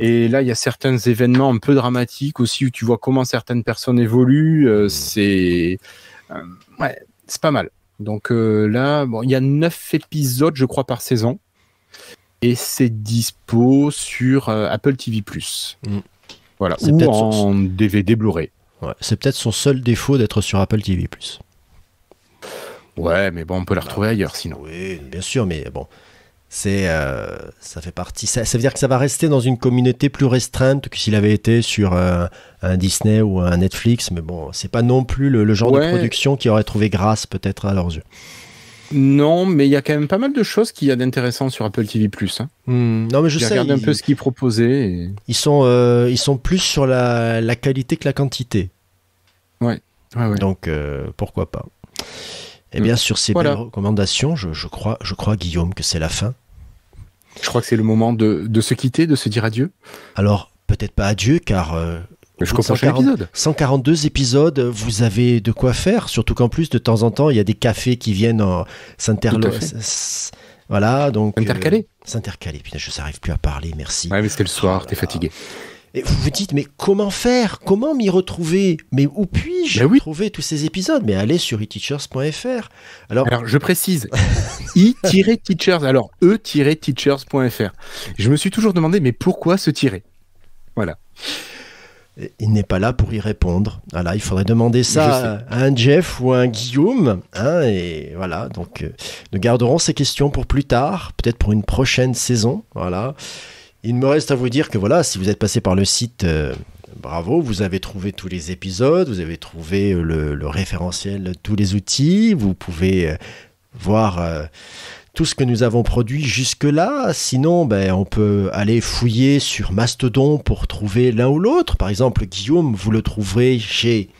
Et là, il y a certains événements un peu dramatiques aussi où tu vois comment certaines personnes évoluent. Euh, c'est euh, ouais, c'est pas mal. Donc euh, là, bon, il y a 9 épisodes, je crois, par saison. Et c'est dispo sur euh, Apple TV. Plus mm. Voilà, ou en DVD blu c'est peut-être son seul défaut d'être sur Apple TV. Ouais, mais bon, on peut la retrouver ailleurs sinon. Oui, bien sûr, mais bon c'est euh, ça fait partie ça, veut dire que ça va rester dans une communauté plus restreinte que s'il avait été sur euh, un Disney ou un Netflix mais bon c'est pas non plus le, genre de production qui aurait trouvé grâce peut-être à leurs yeux non, mais il y a quand même pas mal de choses qu'il y a d'intéressant sur Apple TV+. Plus hein. hmm. non, mais je sais. un peu ce qu'ils proposaient. Ils sont, euh, ils sont plus sur la, qualité que la quantité. Ouais. ouais. Donc pourquoi pas. Eh bien, sur ces recommandations, je, crois, je crois, Guillaume, que c'est la fin. Je crois que c'est le moment de, se quitter, de se dire adieu. Alors, peut-être pas adieu, car. Euh, je comprends. épisode. 142 épisodes, vous avez de quoi faire, surtout qu'en plus, de temps en temps, il y a des cafés qui viennent euh, s'interloquer. Voilà, donc. Euh, s'intercaler. Puis S'intercaler. puis je n'arrive plus à parler, merci. Ouais, mais c'est le soir, tu es fatigué vous vous dites, mais comment faire Comment m'y retrouver Mais où puis-je trouver tous ces épisodes Mais allez sur iteachers.fr. Alors... alors, je précise, e-teachers, alors e-teachers.fr. Je me suis toujours demandé, mais pourquoi se tirer Voilà. Il n'est pas là pour y répondre. Voilà, ah il faudrait demander ça à un Jeff ou un Guillaume. Hein, et voilà, donc euh, nous garderons ces questions pour plus tard, peut-être pour une prochaine saison. Voilà. Il me reste à vous dire que voilà, si vous êtes passé par le site, euh, bravo, vous avez trouvé tous les épisodes, vous avez trouvé euh, le, référentiel, tous les outils, vous pouvez euh, voir tout ce que nous avons produit jusque-là. Sinon, ben, on peut aller fouiller sur Mastodon pour trouver l'un ou l'autre. Par exemple, Guillaume, vous le trouverez chez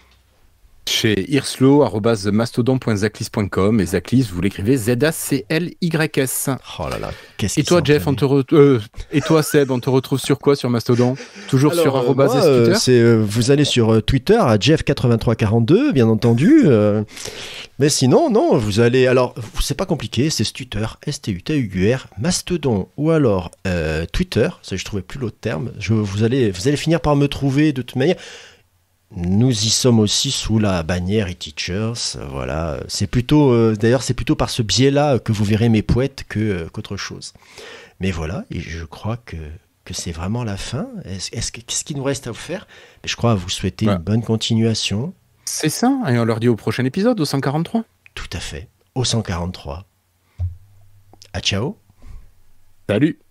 chez irslo.mastodon.zaclis.com et Zaclis, vous l'écrivez Z-A-C-L-Y-S. Oh là là, qu'est-ce Et toi, Jeff, on te euh, et toi, Seb, on te retrouve sur quoi sur Mastodon Toujours sur euh, arrobas euh, Vous allez sur Twitter à Jeff8342, bien entendu. Mais sinon, non, vous allez. Alors, c'est pas compliqué, c'est Twitter, S-T-U-T-U-R, Mastodon, ou alors Twitter, ça je trouvais plus l'autre terme. Je, vous, allez, vous allez finir par me trouver de toute manière nous y sommes aussi sous la bannière e-teachers. Voilà, c'est plutôt, euh, d'ailleurs, c'est plutôt par ce biais-là que vous verrez mes poètes que euh, qu'autre chose. Mais voilà, et je crois que que c'est vraiment la fin. Est-ce, est-ce qu'est-ce qu'il nous reste à vous faire Je crois vous souhaiter une bonne continuation. C'est ça, et on leur dit au prochain épisode, au 143. Tout à fait, au 143. À ciao. Salut.